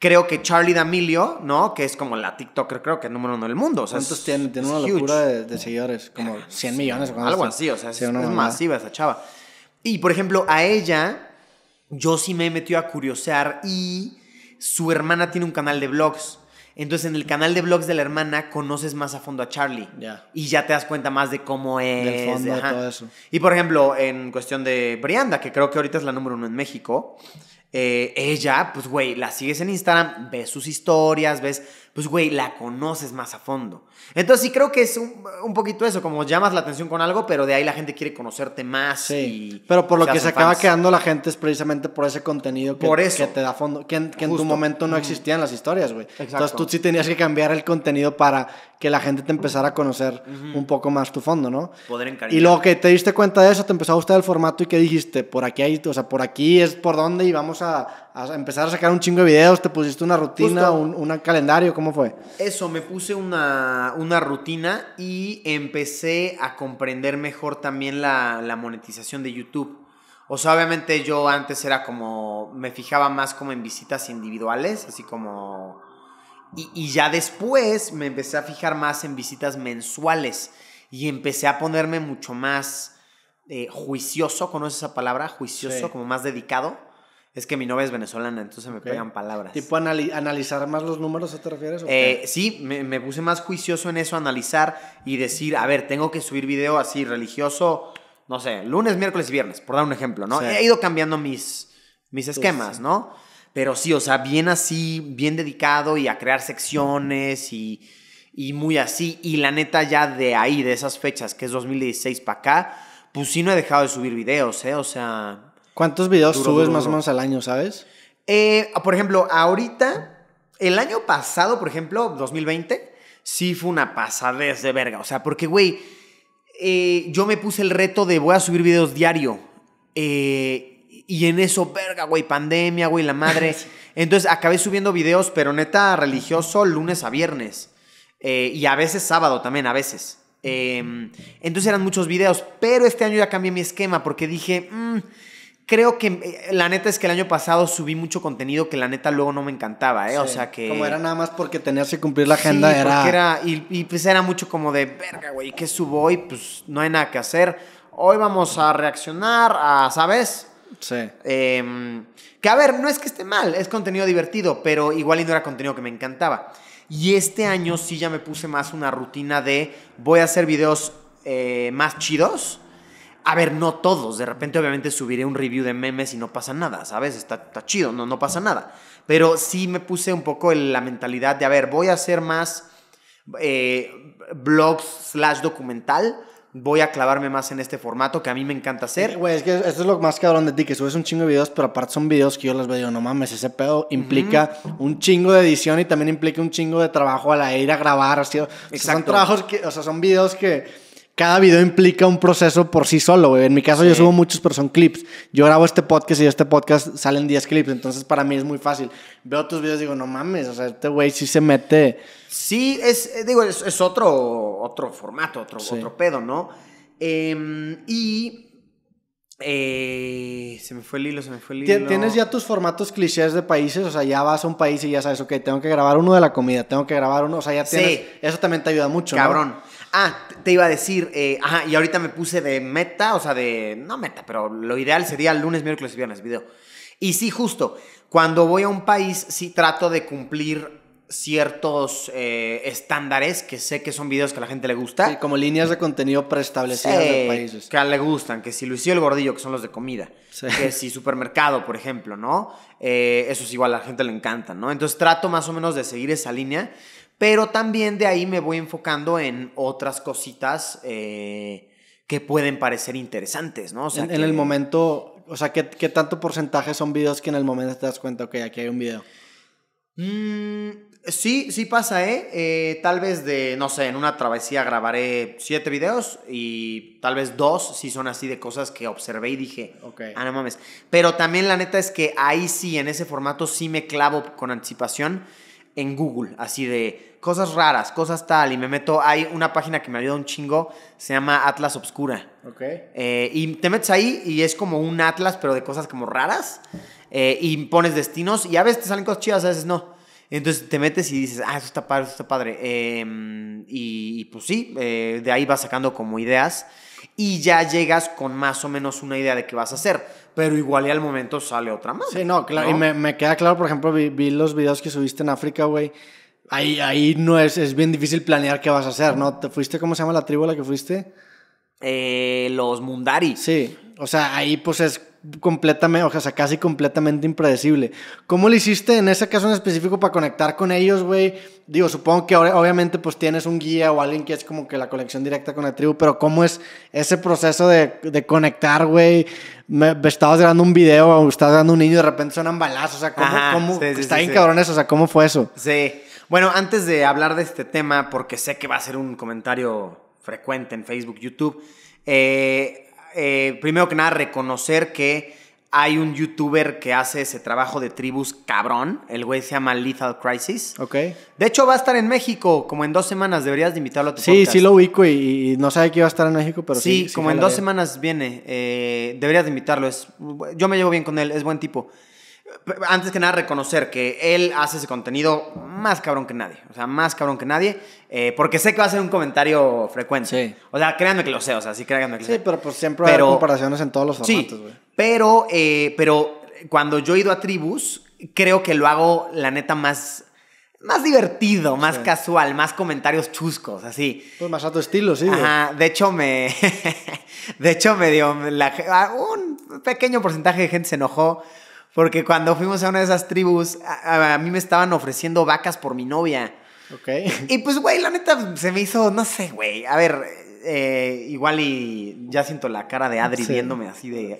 Creo que Charlie D'Amelio, ¿no? Que es como la TikToker, creo que número uno del mundo. ¿Cuántos
tiene? una locura de, seguidores, como 100 eh, millones. O algo así, o sea, es, es masiva esa chava. Y, por ejemplo, a ella, yo sí me he
metido a curiosear y su hermana tiene un canal de vlogs. Entonces en el canal de blogs de la hermana conoces más a fondo a Charlie. Y ya te das cuenta más de cómo es. Y por ejemplo, en cuestión de Brianda, que creo que ahorita es la número uno en México. Eh, ella, pues güey, la sigues en Instagram, ves sus historias, ves, pues güey, la conoces más a fondo. Entonces sí creo que es un, poquito eso, como llamas la atención con algo, pero de ahí la gente quiere conocerte más.
pero por lo que se acaba quedando la gente es precisamente por ese contenido que, te da fondo, que, en, tu momento no existían las historias, güey. Entonces tú sí tenías que cambiar el contenido para que la gente te empezara a conocer un poco más tu fondo, ¿no?
Poder Y luego
que te diste cuenta de eso, te empezó a gustar el formato y que dijiste, por aquí hay, o sea, por aquí es por donde y vamos a, a empezar a sacar un chingo de videos, te pusiste una rutina, un calendario, ¿cómo fue?
Eso, me puse una una, rutina y empecé a comprender mejor también la, monetización de YouTube. O sea, obviamente yo antes era como, me fijaba más como en visitas individuales, así como... Y, ya después me empecé a fijar más en visitas mensuales y empecé a ponerme mucho más eh, juicioso, ¿conoces esa palabra? Juicioso, como más dedicado es que mi novia es venezolana, entonces me pegan palabras.
¿Tipo analizar más los números, a te refieres? Eh,
sí, me, puse más juicioso en eso, analizar y decir, a ver, tengo que subir video así religioso, no sé, lunes, miércoles y viernes, por dar un ejemplo, ¿no? He ido cambiando mis, mis esquemas, ¿no? Pero sí, o sea, bien así, bien dedicado y a crear secciones y, y muy así. Y la neta ya de ahí, de esas fechas, que es 2016 para acá, pues sí no he dejado de subir videos, ¿eh? O sea,
¿Cuántos videos subes más o menos al año, sabes?
Eh, por ejemplo, ahorita, el año pasado, por ejemplo, 2020, sí fue una pasadez de verga. O sea, porque, güey, eh, yo me puse el reto de voy a subir videos diario. Eh, y en eso, verga, güey, pandemia, güey, la madre. Entonces acabé subiendo videos, pero neta religioso, lunes a viernes. y a veces sábado también, a veces. Em, entonces eran muchos videos, pero este año ya cambié mi esquema porque dije, mm, creo que eh, la neta es que el año pasado subí mucho contenido que la neta luego no me encantaba, ¿eh? o sea que. Como era nada
más porque tenías que cumplir la agenda, era.
y, pues era mucho como de, verga, güey, ¿qué subo hoy? Pues no hay nada que hacer. Hoy vamos a reaccionar a, ¿sabes? Sí. Em, que a ver, no es que esté mal, es contenido divertido, pero igual y no era contenido que me encantaba. Y este año sí ya me puse más una rutina de voy a hacer videos eh, más chidos a ver, no todos. De repente, obviamente, subiré un review de memes y no pasa nada, ¿sabes? Está, está chido, no, no pasa nada. Pero sí me puse un poco en la mentalidad de, a ver, voy a hacer más eh, blogs slash documental. Voy a clavarme más en este formato que a mí me encanta hacer.
Güey, es que esto es lo más cabrón de ti, que subes un chingo de videos, pero aparte son videos que yo les veo, no mames, ese pedo implica un chingo de edición y también implica un chingo de trabajo la ir a grabar, así. O Exacto. Son trabajos que, o sea, son videos que cada video implica un proceso por sí solo, güey. En mi caso yo subo muchos, pero son clips. Yo grabo este podcast y de este podcast salen 10 clips, entonces para mí es muy fácil. Veo tus videos y digo, no mames, o sea, este güey sí se mete. Sí,
es, eh, digo, es, otro, otro formato, otro, otro pedo, ¿no? Em, y... Eh, se me fue el hilo, se me fue el hilo. Tienes ya
tus formatos clichés de países, o sea, ya vas a un país y ya sabes, ok, tengo que grabar uno de la comida, tengo que grabar uno, o sea, ya tienes. Sí. Eso también te ayuda mucho. Cabrón. Ah, te iba a decir, eh, y ahorita me puse de
meta, o sea, de, no meta, pero lo ideal sería lunes, miércoles y viernes, video. Y sí, justo, cuando voy a un país, sí trato de cumplir ciertos eh, estándares que sé que son videos que a la gente le gusta. Sí, como líneas de contenido preestablecidas de países. Que le gustan, que si Luisio el Gordillo, que son los de comida, que si supermercado, por ejemplo, ¿no? Eh, eso es igual, a la gente le encanta, ¿no? Entonces trato más o menos de seguir esa línea pero también de ahí me voy enfocando en otras cositas eh, que pueden
parecer interesantes, ¿no? sea, en, el momento, o sea, ¿qué, tanto porcentaje son videos que en el momento te das cuenta, ok, aquí hay un video? Mm, sí, sí pasa,
¿eh? ¿eh? Tal vez de, no sé, en una travesía grabaré siete videos y tal vez dos si son así de cosas que observé y dije, Ok. ah, no mames. Pero también la neta es que ahí sí, en ese formato sí me clavo con anticipación en Google, así de cosas raras, cosas tal, y me meto, hay una página que me ayuda un chingo, se llama Atlas Obscura. Ok. Eh, y te metes ahí y es como un atlas, pero de cosas como raras, eh, y pones destinos, y a veces te salen cosas chidas, a veces no. Entonces te metes y dices, ah, eso está padre, eso está padre. Em, y, y, pues sí, eh, de ahí vas sacando como ideas y ya llegas con más o menos una idea de qué vas a hacer. Pero igual y al momento sale otra más. Sí,
no, claro. Y me, queda claro, por ejemplo, vi, los videos que subiste en África, güey. Ahí, ahí no es, es bien difícil planear qué vas a hacer, ¿no? ¿Te fuiste, cómo se llama la tribu a la que fuiste? Eh, los Mundari. Sí, o sea, ahí pues es completamente, o sea, casi completamente impredecible. ¿Cómo lo hiciste en ese caso en específico para conectar con ellos, güey? Digo, supongo que obviamente pues tienes un guía o alguien que es como que la conexión directa con la tribu, pero ¿cómo es ese proceso de, de conectar, güey? Me, estabas grabando un video o estabas grabando un niño y de repente suenan balazos, o sea, ¿cómo?
está bien o sea,
¿cómo fue eso?
Sí. Bueno, antes de hablar de este tema, porque sé que va a ser un comentario frecuente en Facebook, YouTube, eh, eh, primero que nada, reconocer que hay un youtuber que hace ese trabajo de tribus cabrón. El güey se llama Lethal Crisis. Ok. De hecho, va a estar en México como en dos semanas. Deberías de invitarlo a tu sí, Sí, lo
ubico y, no sabe que iba a estar en México, pero sí. como en dos
semanas viene. Eh, deberías de invitarlo. yo me llevo bien con él, es buen tipo antes que nada reconocer que él hace ese contenido más cabrón que nadie. O sea, más cabrón que nadie. Eh, porque sé que va a ser un comentario frecuente. Sí. O sea, créanme que lo sé, o sea, sí créanme que lo sé. Sí, pero pues
siempre hay comparaciones en todos los formatos, güey. Sí,
pero, eh, pero cuando yo he ido a tribus, creo que lo hago, la neta, más... Más divertido, más casual, más comentarios chuscos, así. Pues más a estilo, sí. Ajá, de hecho me... de hecho me dio... un pequeño porcentaje de gente se enojó porque cuando fuimos a una de esas tribus, a, mí me estaban ofreciendo vacas por mi novia. Ok. Y pues, güey, la neta se me hizo, no sé, güey. A ver, eh, igual y ya siento la cara de Adri viéndome así de,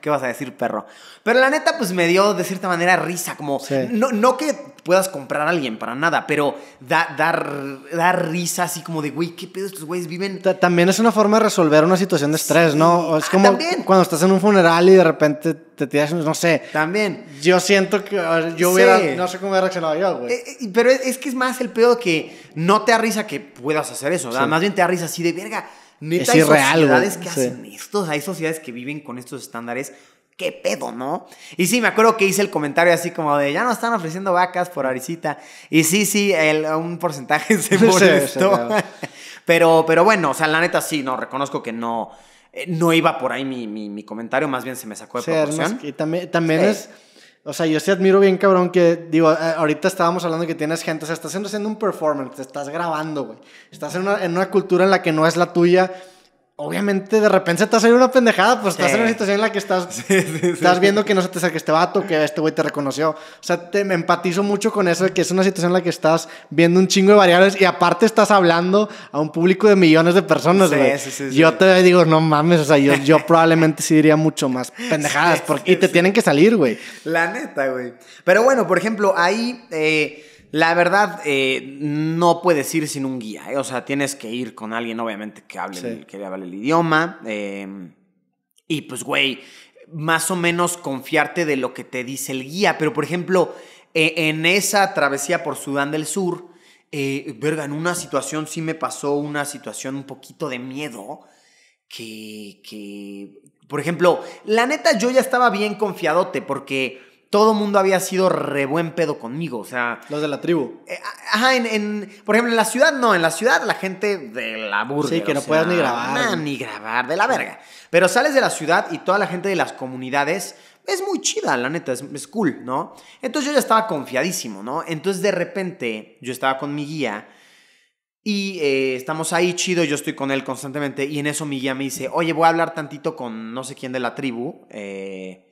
¿qué vas a decir, perro? Pero la neta, pues me dio de cierta manera risa, como, no, no que puedas comprar a alguien, para nada, pero da, dar
risa así como de, güey, ¿qué pedo estos güeyes viven? También es una forma de resolver una situación de estrés, ¿no? Es ah, como cuando estás en un funeral y de repente te tiras, no sé. También. Yo siento que yo hubiera, no
sé cómo hubiera reaccionado yo, güey. Eh, eh, pero es, que es más el pedo que no te da risa que puedas hacer eso, más bien te da risa así de, verga, neta, es hay sociedades que hacen esto, hay sociedades que viven con estos estándares qué pedo, ¿no? Y sí, me acuerdo que hice el comentario así como de, ya no están ofreciendo vacas por Arisita. Y sí, sí, un porcentaje se molestó. pero, pero bueno, o sea, la neta sí, no, reconozco que no, eh, no iba por ahí mi, comentario, más bien se me sacó de sí, proporción. y
también, es... O sea, yo sí admiro bien, cabrón, que, digo, ahorita estábamos hablando que tienes gente, o sea, estás haciendo un performance, estás grabando, güey. Estás en una, en una cultura en la que no es la tuya obviamente de repente se te hace una pendejada, pues estás en una situación en la que estás, estás viendo que no se te saque este vato, que este güey te reconoció. O sea, te, me empatizo mucho con eso, que es una situación en la que estás viendo un chingo de variables y aparte estás hablando a un público de millones de personas, güey. yo te digo, no mames, o sea, yo, yo probablemente sí diría mucho más pendejadas porque, te tienen que salir, güey. La neta,
güey. Pero bueno, por ejemplo, ahí... Eh, la verdad, eh, no puedes ir sin un guía. Eh, o sea, tienes que ir con alguien, obviamente, que hable, el, hable el idioma. Em, y pues, güey, más o menos confiarte de lo que te dice el guía. Pero, por ejemplo, e, en esa travesía por Sudán del Sur, eh, verga, en una situación sí me pasó una situación un poquito de miedo. Que, que, por ejemplo, la neta yo ya estaba bien confiadote porque todo mundo había sido re buen pedo conmigo, o sea... Los de la tribu. Eh, ajá, en, por ejemplo, en la ciudad no, en la ciudad la gente de la burla. Sí, que no puedes ni grabar. ni grabar, de la verga. Pero sales de la ciudad y toda la gente de las comunidades es muy chida, la neta, es, cool, ¿no? Entonces yo ya estaba confiadísimo, ¿no? Entonces de repente yo estaba con mi guía y eh, estamos ahí chido, yo estoy con él constantemente y en eso mi guía me dice, oye, voy a hablar tantito con no sé quién de la tribu, eh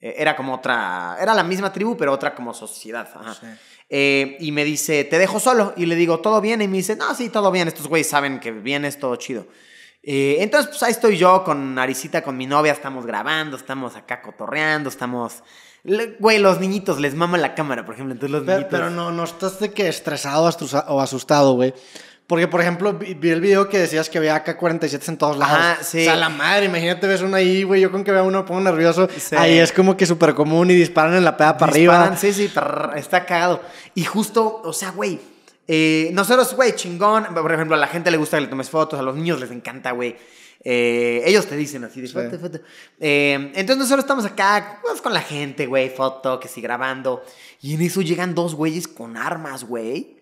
eh, era como otra, era la misma tribu, pero otra como sociedad. Ajá. Eh, y me dice, te dejo solo. Y le digo, ¿todo bien? Y me dice, no, sí, todo bien. Estos güeyes saben que bien es todo chido. Eh, entonces, pues ahí estoy yo con Naricita, con mi novia. Estamos grabando, estamos acá cotorreando, estamos... güey, los
niñitos les mama la cámara, por ejemplo. Entonces los niñitos... Pero no, no estás de que estresado o asustado, güey. Porque, por ejemplo, vi, el video que decías que había acá 47 en todos lados. Ah, sí. O sea, la madre, imagínate, ves uno ahí, güey. Yo con que vea uno me pongo nervioso. Ahí es como que súper común y disparan en la peda para arriba. Sí, sí, está cagado. Y justo, o sea, güey, eh, nosotros, güey,
chingón. Por ejemplo, a la gente le gusta que le tomes fotos, a los niños les encanta, güey. Eh, ellos te dicen así de foto, foto. Eh, entonces nosotros estamos acá pues, con la gente, güey, foto, que sí grabando. Y en eso llegan dos güeyes con armas, güey.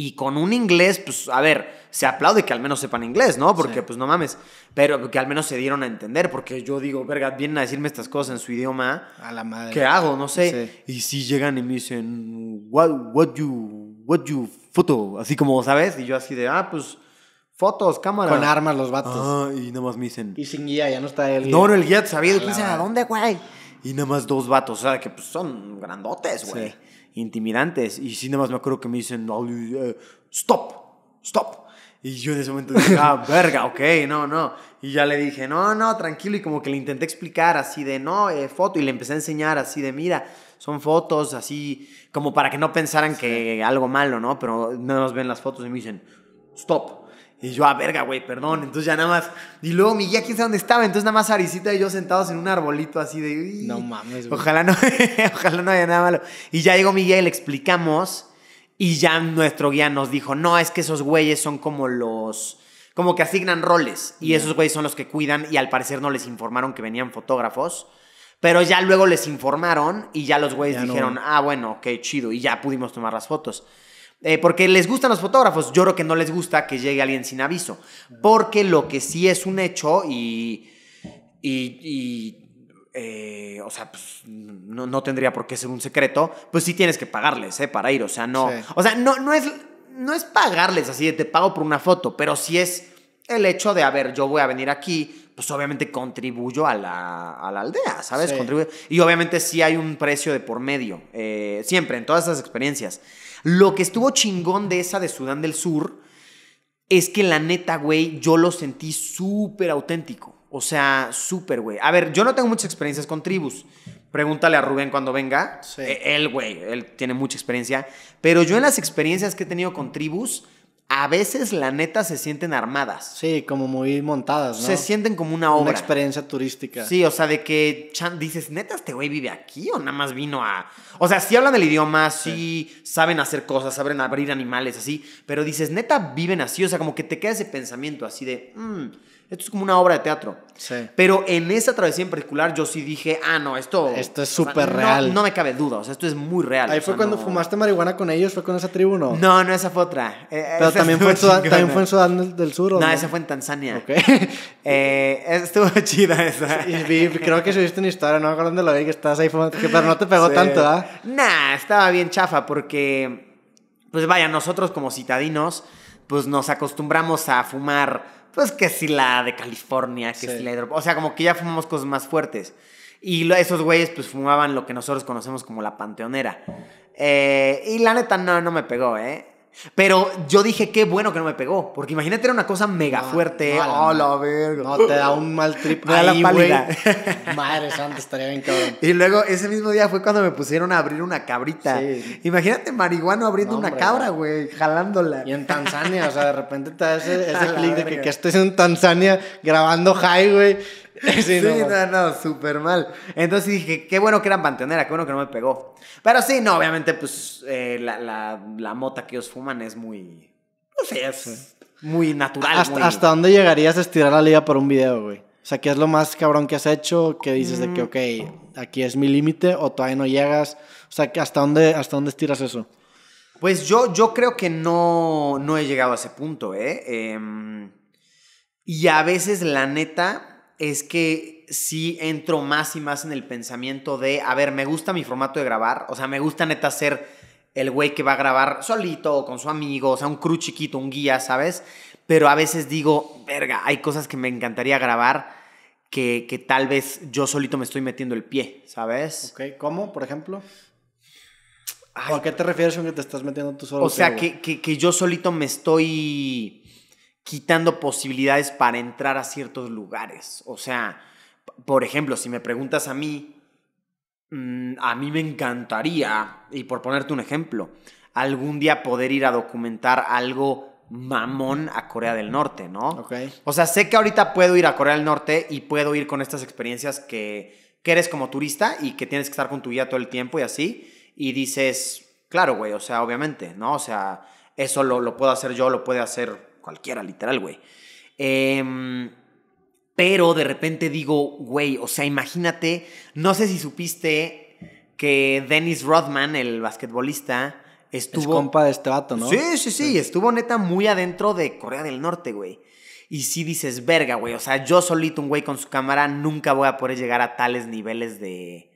Y con un inglés, pues, a ver, se aplaude que al menos sepan inglés, ¿no? Porque, pues, no mames. Pero que al menos se dieron a entender, porque yo digo, verga, vienen a decirme estas cosas en su idioma.
A la madre. ¿Qué
hago? No sé. Y si llegan y me dicen, what, what you, what you photo? Así como, ¿sabes? Y yo así de, ah, pues, fotos, cámara. Con armas los vatos. y nada más me dicen. Y
sin guía, ya no está el guía. No, no, el guía te
sabía, a dónde, güey? Y nada más dos vatos, o sea, que pues son grandotes, güey intimidantes. Y sí, nada más me acuerdo que me dicen, eh, stop, stop. Y yo en ese momento dije, ah, verga, ok, no, no. Y ya le dije, no, no, tranquilo. Y como que le intenté explicar así de, no, eh, foto. Y le empecé a enseñar así de, mira, son fotos así, como para que no pensaran que algo malo, ¿no? Pero nada más ven las fotos y me dicen, stop. Y yo, a ah, verga, güey, perdón. Entonces ya nada más. Y luego mi guía, quién sabe dónde estaba. Entonces nada más Arisita y yo sentados en un arbolito así de. No mames, güey. Ojalá no, haya nada malo. Y ya llegó mi guía y le explicamos. Y ya nuestro guía nos dijo: No, es que esos güeyes son como los. Como que asignan roles. Y esos güeyes son los que cuidan. Y al parecer no les informaron que venían fotógrafos. Pero ya luego les informaron. Y ya los güeyes dijeron: Ah, bueno, qué chido. Y ya pudimos tomar las fotos. Eh, porque les gustan los fotógrafos. Yo creo que no les gusta que llegue alguien sin aviso. Porque lo que sí es un hecho y. Eh, o sea, pues, no, tendría por qué ser un secreto. Pues sí tienes que pagarles, ¿eh? Para ir. O sea, no. O sea, no, no, es, no es pagarles así de te pago por una foto. Pero si es el hecho de, a ver, yo voy a venir aquí. Pues obviamente contribuyo a la, a la aldea, ¿sabes? Y obviamente sí hay un precio de por medio. Eh, siempre, en todas esas experiencias. Lo que estuvo chingón de esa de Sudán del Sur es que la neta, güey, yo lo sentí súper auténtico. O sea, súper, güey. A ver, yo no tengo muchas experiencias con tribus. Pregúntale a Rubén cuando venga. E-, él, güey, él tiene mucha experiencia. Pero yo en las experiencias que he tenido con tribus, a veces la neta se sienten armadas. Sí, como
muy montadas, ¿no? Se sienten como una obra. Una experiencia turística.
Sí, o sea, de que dices, neta, este güey vive aquí o nada más vino a... O sea, sí hablan el idioma, sí, saben hacer cosas, saben abrir animales, así, pero dices, neta, viven así, o sea, como que te queda ese pensamiento así de... Mm, esto es como una obra de teatro. Sí. Pero en esa travesía en particular yo sí dije, ah, no, esto... Esto es súper real. No, me cabe
duda, o sea, esto es muy real. Ahí fue cuando fumaste marihuana con ellos, fue con esa tribu, ¿no? No, no, esa fue otra. E, e, pero también fue, también fue, en Sudán del Sur, ¿o no? No, esa fue en Tanzania. Ok. Eh, estuvo chida esa. Y vi, creo que subiste una historia, no me acuerdo dónde lo vi, que estabas ahí fumando, pero no te pegó tanto, ¿ah? ¿eh?
Nah, estaba bien chafa porque, pues vaya, nosotros como citadinos, pues nos acostumbramos a fumar pues que si la de California, que sí. si la de... O sea, como que ya fumamos cosas más fuertes. Y esos güeyes pues fumaban lo que nosotros conocemos como la panteonera. Eh, y la neta no, no me pegó, ¿eh? Pero yo dije, qué bueno que no me pegó. Porque imagínate, era una cosa mega fuerte. No,
verga. No, te da un mal trip. Me Madre santa, estaría bien cabrón.
Y luego, ese mismo día fue cuando me pusieron a abrir una cabrita. Imagínate, marihuana abriendo una cabra, güey, jalándola. Y en Tanzania, o sea, de repente te da ese, click de que, que estés
en Tanzania grabando high, güey. sí, no,
no, súper mal. Entonces dije, qué bueno que eran Panteonera, qué bueno que no me pegó. Pero sí, no, obviamente, pues eh, la, mota que ellos fuman es muy. No sé, es muy natural. Hasta, dónde llegarías
a estirar la liga por un video, güey? O sea, ¿qué es lo más cabrón que has hecho? que dices de que, mm. ok, aquí es mi límite o todavía no llegas? O sea, ¿hasta dónde, hasta dónde estiras eso? Pues yo, yo creo que no,
no he llegado a ese punto, ¿eh? Em, y a veces, la neta, es que sí entro más y más en el pensamiento de, a ver, me gusta mi formato de grabar, o sea, me gusta neta ser el güey que va a grabar solito o con su amigo, o sea, un crew chiquito, un guía, ¿sabes? Pero a veces digo, verga, hay cosas que me encantaría grabar que, que tal vez yo solito me estoy metiendo el pie,
¿sabes? Ok, ¿cómo, por ejemplo? a qué te refieres con que te estás metiendo tú solo? O sea, que,
que, que yo solito me estoy quitando posibilidades para entrar a ciertos lugares. O sea, por ejemplo, si me preguntas a mí, mm, a mí me encantaría, y por ponerte un ejemplo, algún día poder ir a documentar algo mamón a Corea del Norte, ¿no? O sea, sé que ahorita puedo ir a Corea del Norte y puedo ir con estas experiencias que, eres como turista y que tienes que estar con tu guía todo el tiempo y así, y dices, claro, güey, o sea, obviamente, ¿no? O sea, eso lo, lo puedo hacer yo, lo puede hacer cualquiera, literal, güey. Em, pero de repente digo, güey, o sea, imagínate, no sé si supiste que Dennis Rodman, el basquetbolista, estuvo... Es compa
de este ¿no? Sí, sí, sí, estuvo neta
muy adentro de Corea del Norte, güey. Y sí dices, verga, güey, o sea, yo solito, un güey con su cámara, nunca voy a poder llegar a tales niveles de...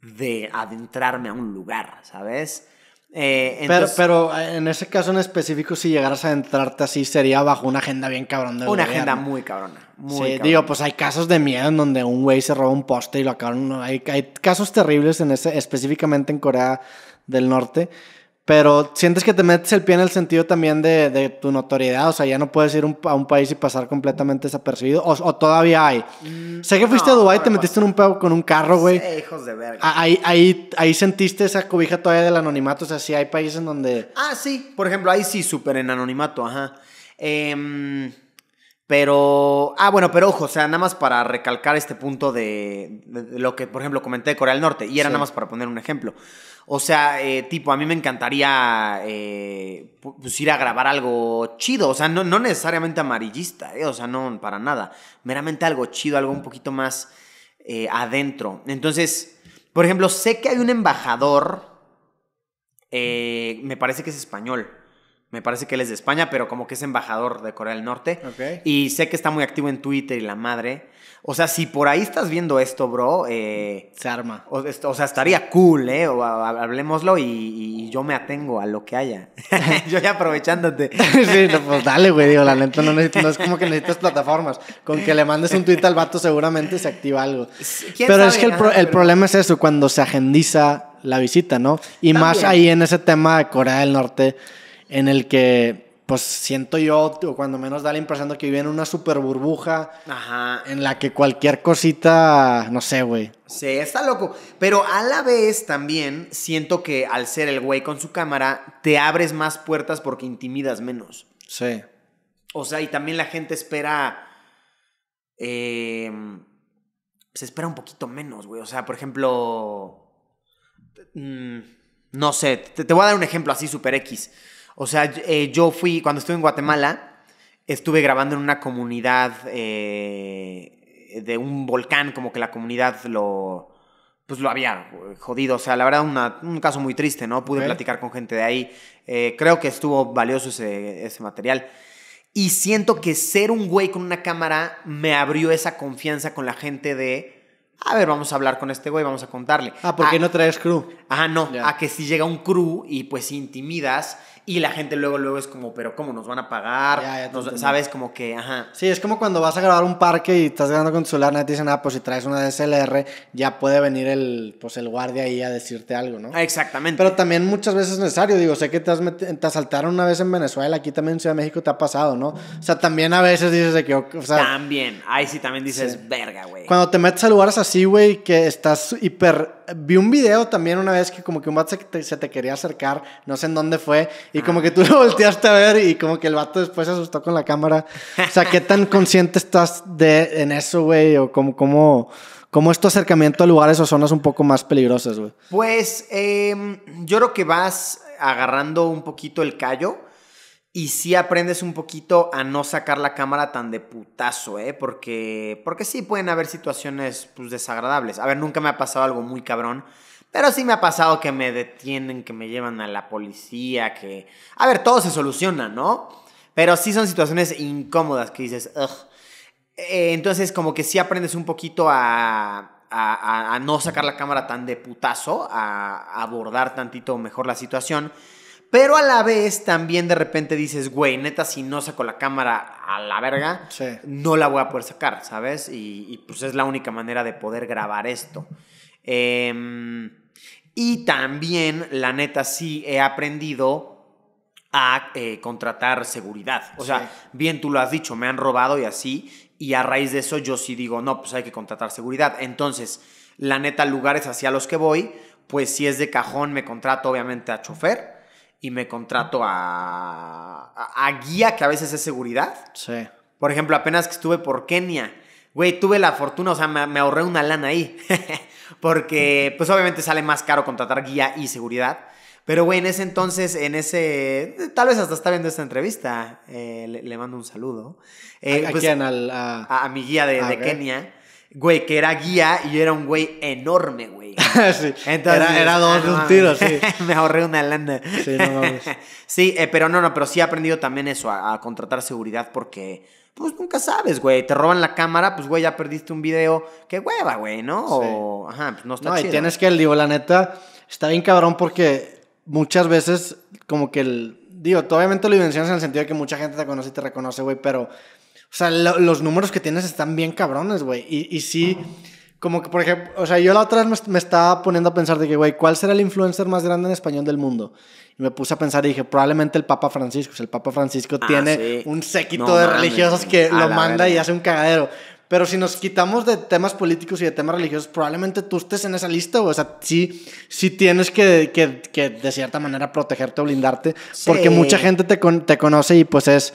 de adentrarme a un lugar, ¿sabes? Eh, pero,
pero, eh, en ese caso en específico, si llegaras a entrarte así, sería bajo una agenda bien cabrón. una agenda muy cabrona. sí, digo, pues hay casos de miedo en donde un güey se roba un poste y lo acaban. Hay, hay casos terribles en ese, específicamente en Corea del Norte. Pero sientes que te metes el pie en el sentido también de, tu notoriedad, o sea, ya no puedes ir a un país y pasar completamente desapercibido, o, todavía hay. Mm, sé que fuiste a Dubái, te metiste en un pego con un carro, güey. hijos de verga. Ahí, ahí, sentiste esa cobija todavía del anonimato, o sea, sí hay países en donde...
Ah, sí, por ejemplo, ahí sí, súper en anonimato, ajá. Em, pero, ah, bueno, pero ojo, o sea, nada más para recalcar este punto de, lo que, por ejemplo, comenté de Corea del Norte, y era nada más para poner un ejemplo. O sea, eh, tipo, a mí me encantaría eh, pues, ir a grabar algo chido, o sea, no, no necesariamente amarillista, eh, o sea, no para nada, meramente algo chido, algo un poquito más adentro. Entonces, por ejemplo, sé que hay un embajador, me parece que es español, me parece que él es de España, pero como que es embajador de Corea del Norte, y sé que está muy activo en Twitter y la madre. O sea, si por ahí estás viendo esto, bro. Eh, se arma. O, sea, estaría cool, ¿eh? O, hablemoslo y, yo me atengo a lo que haya. yo ya aprovechándote.
sí, pues dale, güey. Digo, la neta no, es como que necesitas plataformas. Con que le mandes un tweet al vato, seguramente se activa algo. Pero es que el, problema es eso, cuando se agendiza la visita, ¿no? Y más ahí en ese tema de Corea del Norte, en el que pues siento yo, cuando menos da la impresión de que vive en una super burbuja Ajá. en la que cualquier cosita, no sé, güey.
Sí, está loco. Pero a la vez también siento que al ser el güey con su cámara, te abres más puertas porque intimidas menos. Sí. O sea, y también la gente espera... Em, se espera un poquito menos, güey. O sea, por ejemplo... Mm, no sé, te, te, voy a dar un ejemplo así, super X. O sea, eh, yo fui, cuando estuve en Guatemala, estuve grabando en una comunidad eh, de un volcán, como que la comunidad lo, pues lo había eh, jodido. O sea, la verdad, un caso muy triste, ¿no? Pude platicar con gente de ahí. creo que estuvo valioso ese, ese, material. Y siento que ser un güey con una cámara me abrió esa confianza con la gente de, a ver, vamos a hablar con este güey, vamos a contarle. Ah, porque qué ah, no traes crew. Ah, no. A que si llega un crew y pues intimidas y la gente luego, luego es como, pero ¿cómo nos van a pagar? ¿Sabes? Como que, ajá.
Sí, es como cuando vas a grabar un parque y estás grabando con tu celular, nadie te dice nada. pues si traes una DSLR, ya puede venir el, pues, el guardia ahí a decirte algo, ¿no? Exactamente. Pero también muchas veces es necesario, digo, sé que te, has te asaltaron una vez en Venezuela, aquí también en Ciudad de México te ha pasado, ¿no? O sea, también a veces dices de que,
También, Ay, sí también dices, verga, güey.
Cuando te metes a lugares así, güey, que estás hiper... Vi un video también una vez que como que un bate se te, quería acercar, no sé en dónde fue, y y como que tú lo volteaste a ver y como que el vato después se asustó con la cámara. O sea, ¿qué tan consciente estás de en eso, güey? O como, como, como es acercamiento a lugares o zonas un poco más peligrosas, güey.
Pues em, yo creo que vas agarrando un poquito el callo y sí aprendes un poquito a no sacar la cámara tan de putazo, ¿eh? Porque, porque sí pueden haber situaciones pues, desagradables. A ver, nunca me ha pasado algo muy cabrón pero sí me ha pasado que me detienen, que me llevan a la policía, que... A ver, todo se soluciona, ¿no? Pero sí son situaciones incómodas que dices, ugh. Eh, entonces como que sí aprendes un poquito a, a, no sacar la cámara tan de putazo, a, abordar tantito mejor la situación. Pero a la vez también de repente dices, güey, neta, si no saco la cámara a la verga, no la voy a poder sacar, ¿sabes? Y, y, pues es la única manera de poder grabar esto. Eh, y también, la neta, sí he aprendido a eh, contratar seguridad. O sea, bien tú lo has dicho, me han robado y así, y a raíz de eso yo sí digo, no, pues hay que contratar seguridad. Entonces, la neta, lugares hacia los que voy, pues si es de cajón, me contrato obviamente a chofer y me contrato a, guía, que a veces es seguridad. Sí. Por ejemplo, apenas que estuve por Kenia, güey, tuve la fortuna, o sea, me, me ahorré una lana ahí. porque pues obviamente sale más caro contratar guía y seguridad. Pero güey, en ese entonces, en ese, tal vez hasta está viendo esta entrevista, eh, le, mando un saludo. Eh, pues, ¿A, mi guía de, ah, Kenia. Güey, que era guía y era un güey enorme, güey. sí. era, dos de ah, un tiro, sí. me ahorré una lana. Sí, no sí, eh, pero no, no, pero sí he aprendido también eso, a contratar seguridad porque pues nunca sabes, güey. Te roban la cámara, pues, güey, ya perdiste un video. Qué hueva, güey, ¿no?
O, ajá, pues no está no, y tienes que, digo, la neta, está bien cabrón porque muchas veces, como que el. Digo, tú obviamente lo dimensionas en el sentido de que mucha gente te conoce y te reconoce, güey, pero. O sea, los números que tienes están bien cabrones, güey. Y, y sí. Como que, por ejemplo, o sea, yo la otra vez me, estaba poniendo a pensar de que, güey, ¿cuál será el influencer más grande en español del mundo? Y me puse a pensar y dije, probablemente el Papa Francisco. O sea, el Papa Francisco ah, tiene un séquito de religiosos que lo manda y hace un cagadero. Pero si nos quitamos de temas políticos y de temas religiosos, probablemente tú estés en esa lista, O sea, sí, si tienes que, que, que de cierta manera protegerte o blindarte. Porque mucha gente te, te conoce y pues es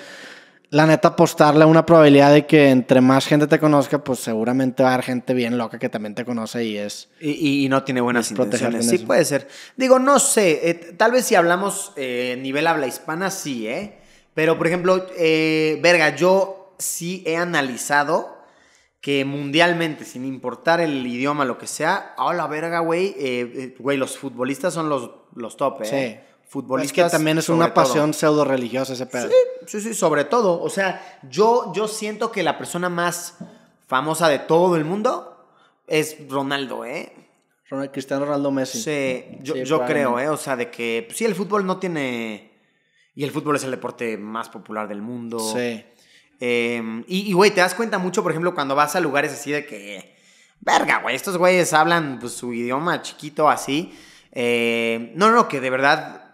la neta, apostarle a una probabilidad de que entre más gente te conozca, pues seguramente va a haber gente bien loca que también te conoce y es.
Y, no tiene buenas
intenciones. Sí, puede ser.
Digo, no sé. Eh, tal vez si hablamos eh, nivel habla hispana, sí, ¿eh? Pero, por ejemplo, eh, verga, yo sí he analizado que mundialmente, sin importar el idioma, lo que sea, a verga, güey, eh, güey, los futbolistas son los, los top, ¿eh? Sí.
Es que también es una pasión pseudo religiosa ese pedo. Sí,
sí, sí, sobre todo. O sea, yo, yo siento que la persona más famosa de todo el mundo es Ronaldo, ¿eh? Cristiano Ronaldo Messi. Sí, yo, creo, ¿eh? O sea, de que sí, el fútbol no tiene. Y el fútbol es el deporte más popular del mundo. Sí. Em, y, güey, te das cuenta mucho, por ejemplo, cuando vas a lugares así de que. Verga, güey, estos güeyes hablan pues, su idioma chiquito así. Eh, no, no, que de verdad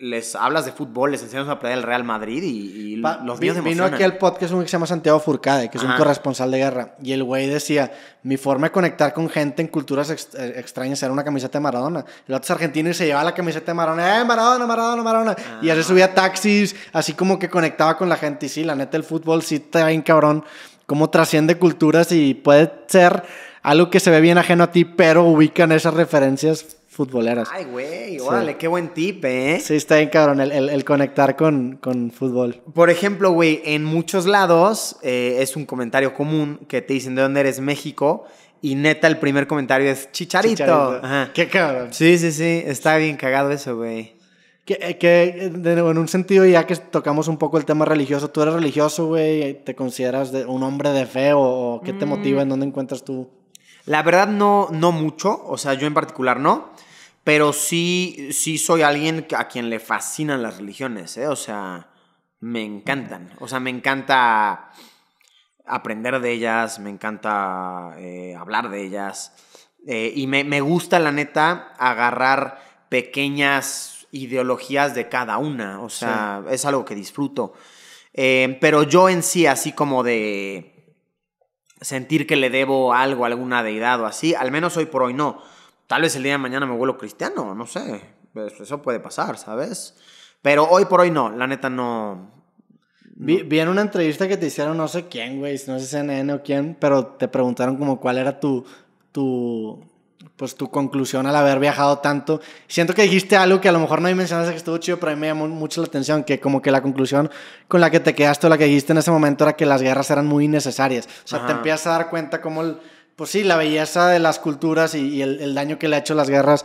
les hablas de fútbol, les enseñas a playa el Real Madrid y,
y los niños vi, Vino aquí al podcast un que se llama Santiago Furcade, que es un corresponsal de guerra, y el güey decía, mi forma de conectar con gente en culturas eh, extrañas era una camiseta de Maradona. El otro es argentino y se llevaba la camiseta de Maradona, ¡eh, Maradona, Maradona, Maradona! Y así ah. subía taxis, así como que conectaba con la gente. Y sí, la neta, el fútbol sí está bien cabrón, como trasciende culturas y puede ser algo que se ve bien ajeno a ti, pero ubican esas referencias futboleras. Ay, güey, órale, qué buen tip, ¿eh? Sí, está bien, cabrón, el, conectar con, con, fútbol.
Por ejemplo, güey, en muchos lados eh, es un comentario común que te dicen de dónde eres México y neta el primer comentario es Chicharito. Qué cabrón. Sí, sí, sí,
está bien cagado eso, güey. Que, eh, en un sentido, ya que tocamos un poco el tema religioso, ¿tú eres religioso, güey? ¿Te consideras un hombre de fe o, qué te motiva? Mm. ¿En dónde encuentras tú?
La verdad, no, no mucho. O sea, yo en particular no. Pero sí, sí soy alguien a quien le fascinan las religiones, ¿eh? O sea, me encantan. O sea, me encanta aprender de ellas, me encanta eh, hablar de ellas. Eh, y me, me, gusta, la neta, agarrar pequeñas ideologías de cada una. O sea, es algo que disfruto. Eh, pero yo en sí, así como de sentir que le debo algo a alguna deidad o así, al menos hoy por hoy no. Tal vez el día de mañana me vuelo cristiano, no
sé. Pues, eso puede pasar, ¿sabes? Pero hoy por hoy no, la neta no. Vi, en una entrevista que te hicieron, no sé quién, güey, no sé si CNN o quién, pero te preguntaron como cuál era tu, tu, pues tu conclusión al haber viajado tanto. Siento que dijiste algo que a lo mejor no mencionaste que estuvo chido, pero a mí me llamó mucho la atención, que como que la conclusión con la que te quedaste o la que dijiste en ese momento era que las guerras eran muy innecesarias. O sea, te empiezas a dar cuenta como el pues sí, la belleza de las culturas y, el, daño que le ha hecho las guerras.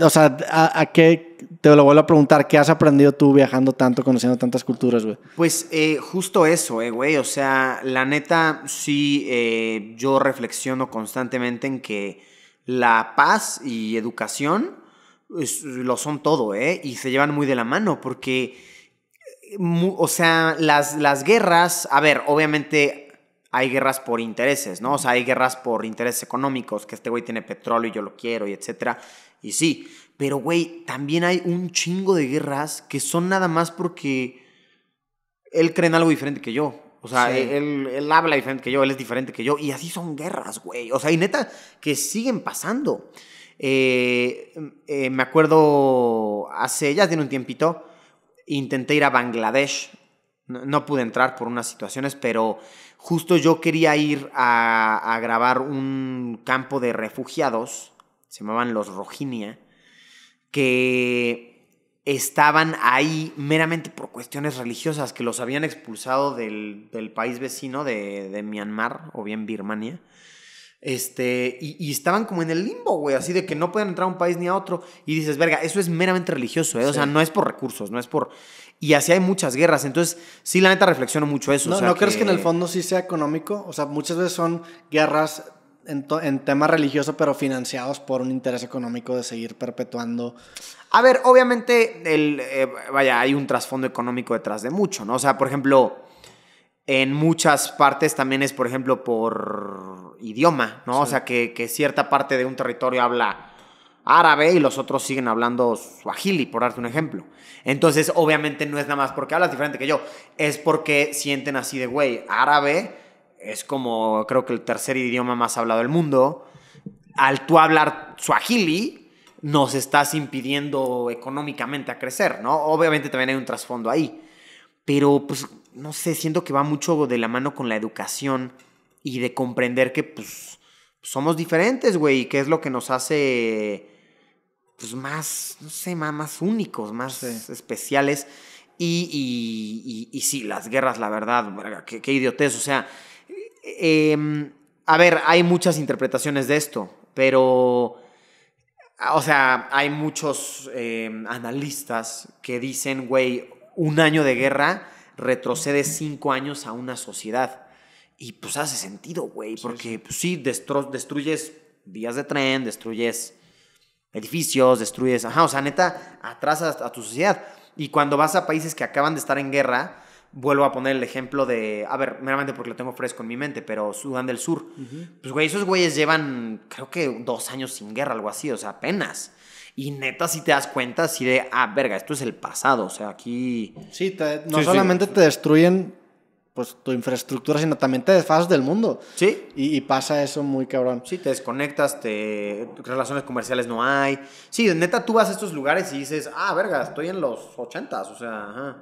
o sea, a, qué? Te lo vuelvo a preguntar, ¿qué has aprendido tú viajando tanto, conociendo tantas culturas, güey?
Pues eh, justo eso, eh, güey. O sea, la neta, sí, eh, yo reflexiono constantemente en que la paz y educación lo son todo, ¿eh? Y se llevan muy de la mano, porque, o sea, las, las guerras, a ver, obviamente hay guerras por intereses, ¿no? O sea, hay guerras por intereses económicos, que este güey tiene petróleo y yo lo quiero y etcétera. Y sí, pero güey, también hay un chingo de guerras que son nada más porque él cree en algo diferente que yo. O sea, él, habla diferente que yo, él es diferente que yo. Y así son guerras, güey. O sea, y neta, que siguen pasando. Eh, eh, me acuerdo hace, ya tiene un tiempito, intenté ir a Bangladesh no, pude entrar por unas situaciones, pero justo yo quería ir a, grabar un campo de refugiados, se llamaban los Rojinia, que estaban ahí meramente por cuestiones religiosas, que los habían expulsado del, país vecino de Myanmar o bien Birmania este, y, estaban como en el limbo, güey, así de que no pueden entrar a un país ni a otro. Y dices, verga, eso es meramente religioso, ¿eh? o sea, no es por recursos, no es por. Y así hay muchas guerras. Entonces, sí, la neta reflexiono mucho eso. ¿No, ¿no crees que en el fondo
sí sea económico? O sea, muchas veces son guerras en, tema religioso, pero financiados por un interés económico de seguir perpetuando.
A ver, obviamente, el, eh, vaya, hay un trasfondo económico detrás de mucho, ¿no? O sea, por ejemplo en muchas partes también es, por ejemplo, por idioma, ¿no? O sea, que, que, cierta parte de un territorio habla árabe y los otros siguen hablando suajili, por darte un ejemplo. Entonces, obviamente no es nada más porque hablas diferente que yo, es porque sienten así de, güey, árabe es como creo que el tercer idioma más hablado del mundo. Al tú hablar suajili, nos estás impidiendo económicamente a crecer, ¿no? Obviamente también hay un trasfondo ahí. Pero pues no sé, siento que va mucho de la mano con la educación y de comprender que pues somos diferentes, güey, y que es lo que nos hace pues más, no sé, más, únicos, más especiales. Y, y, sí, las guerras, la verdad, qué, idiotez. O sea, em, a ver, hay muchas interpretaciones de esto, pero, o sea, hay muchos em, analistas que dicen, güey, un año de guerra Retrocedes cinco años a una sociedad. Y pues hace sentido, güey, porque pues, sí, destruyes vías de tren, destruyes edificios, destruyes, ajá, o sea, neta, atrasas a tu sociedad. Y cuando vas a países que acaban de estar en guerra, vuelvo a poner el ejemplo de, a ver, meramente porque lo tengo fresco en mi mente, pero Sudán del Sur. Pues, güey, esos güeyes llevan, creo que dos años sin guerra, algo así, o sea, apenas. Y neta, si te das cuenta si de, ah, verga, esto es el pasado, o sea, aquí... Sí, no solamente
te destruyen pues tu infraestructura, sino también te desfasas del mundo. Sí. Y, pasa eso muy cabrón. Sí, te desconectas, te relaciones comerciales no hay. Sí, neta, tú vas a
estos lugares y dices, ah, verga, estoy en los ochentas, o sea, ajá.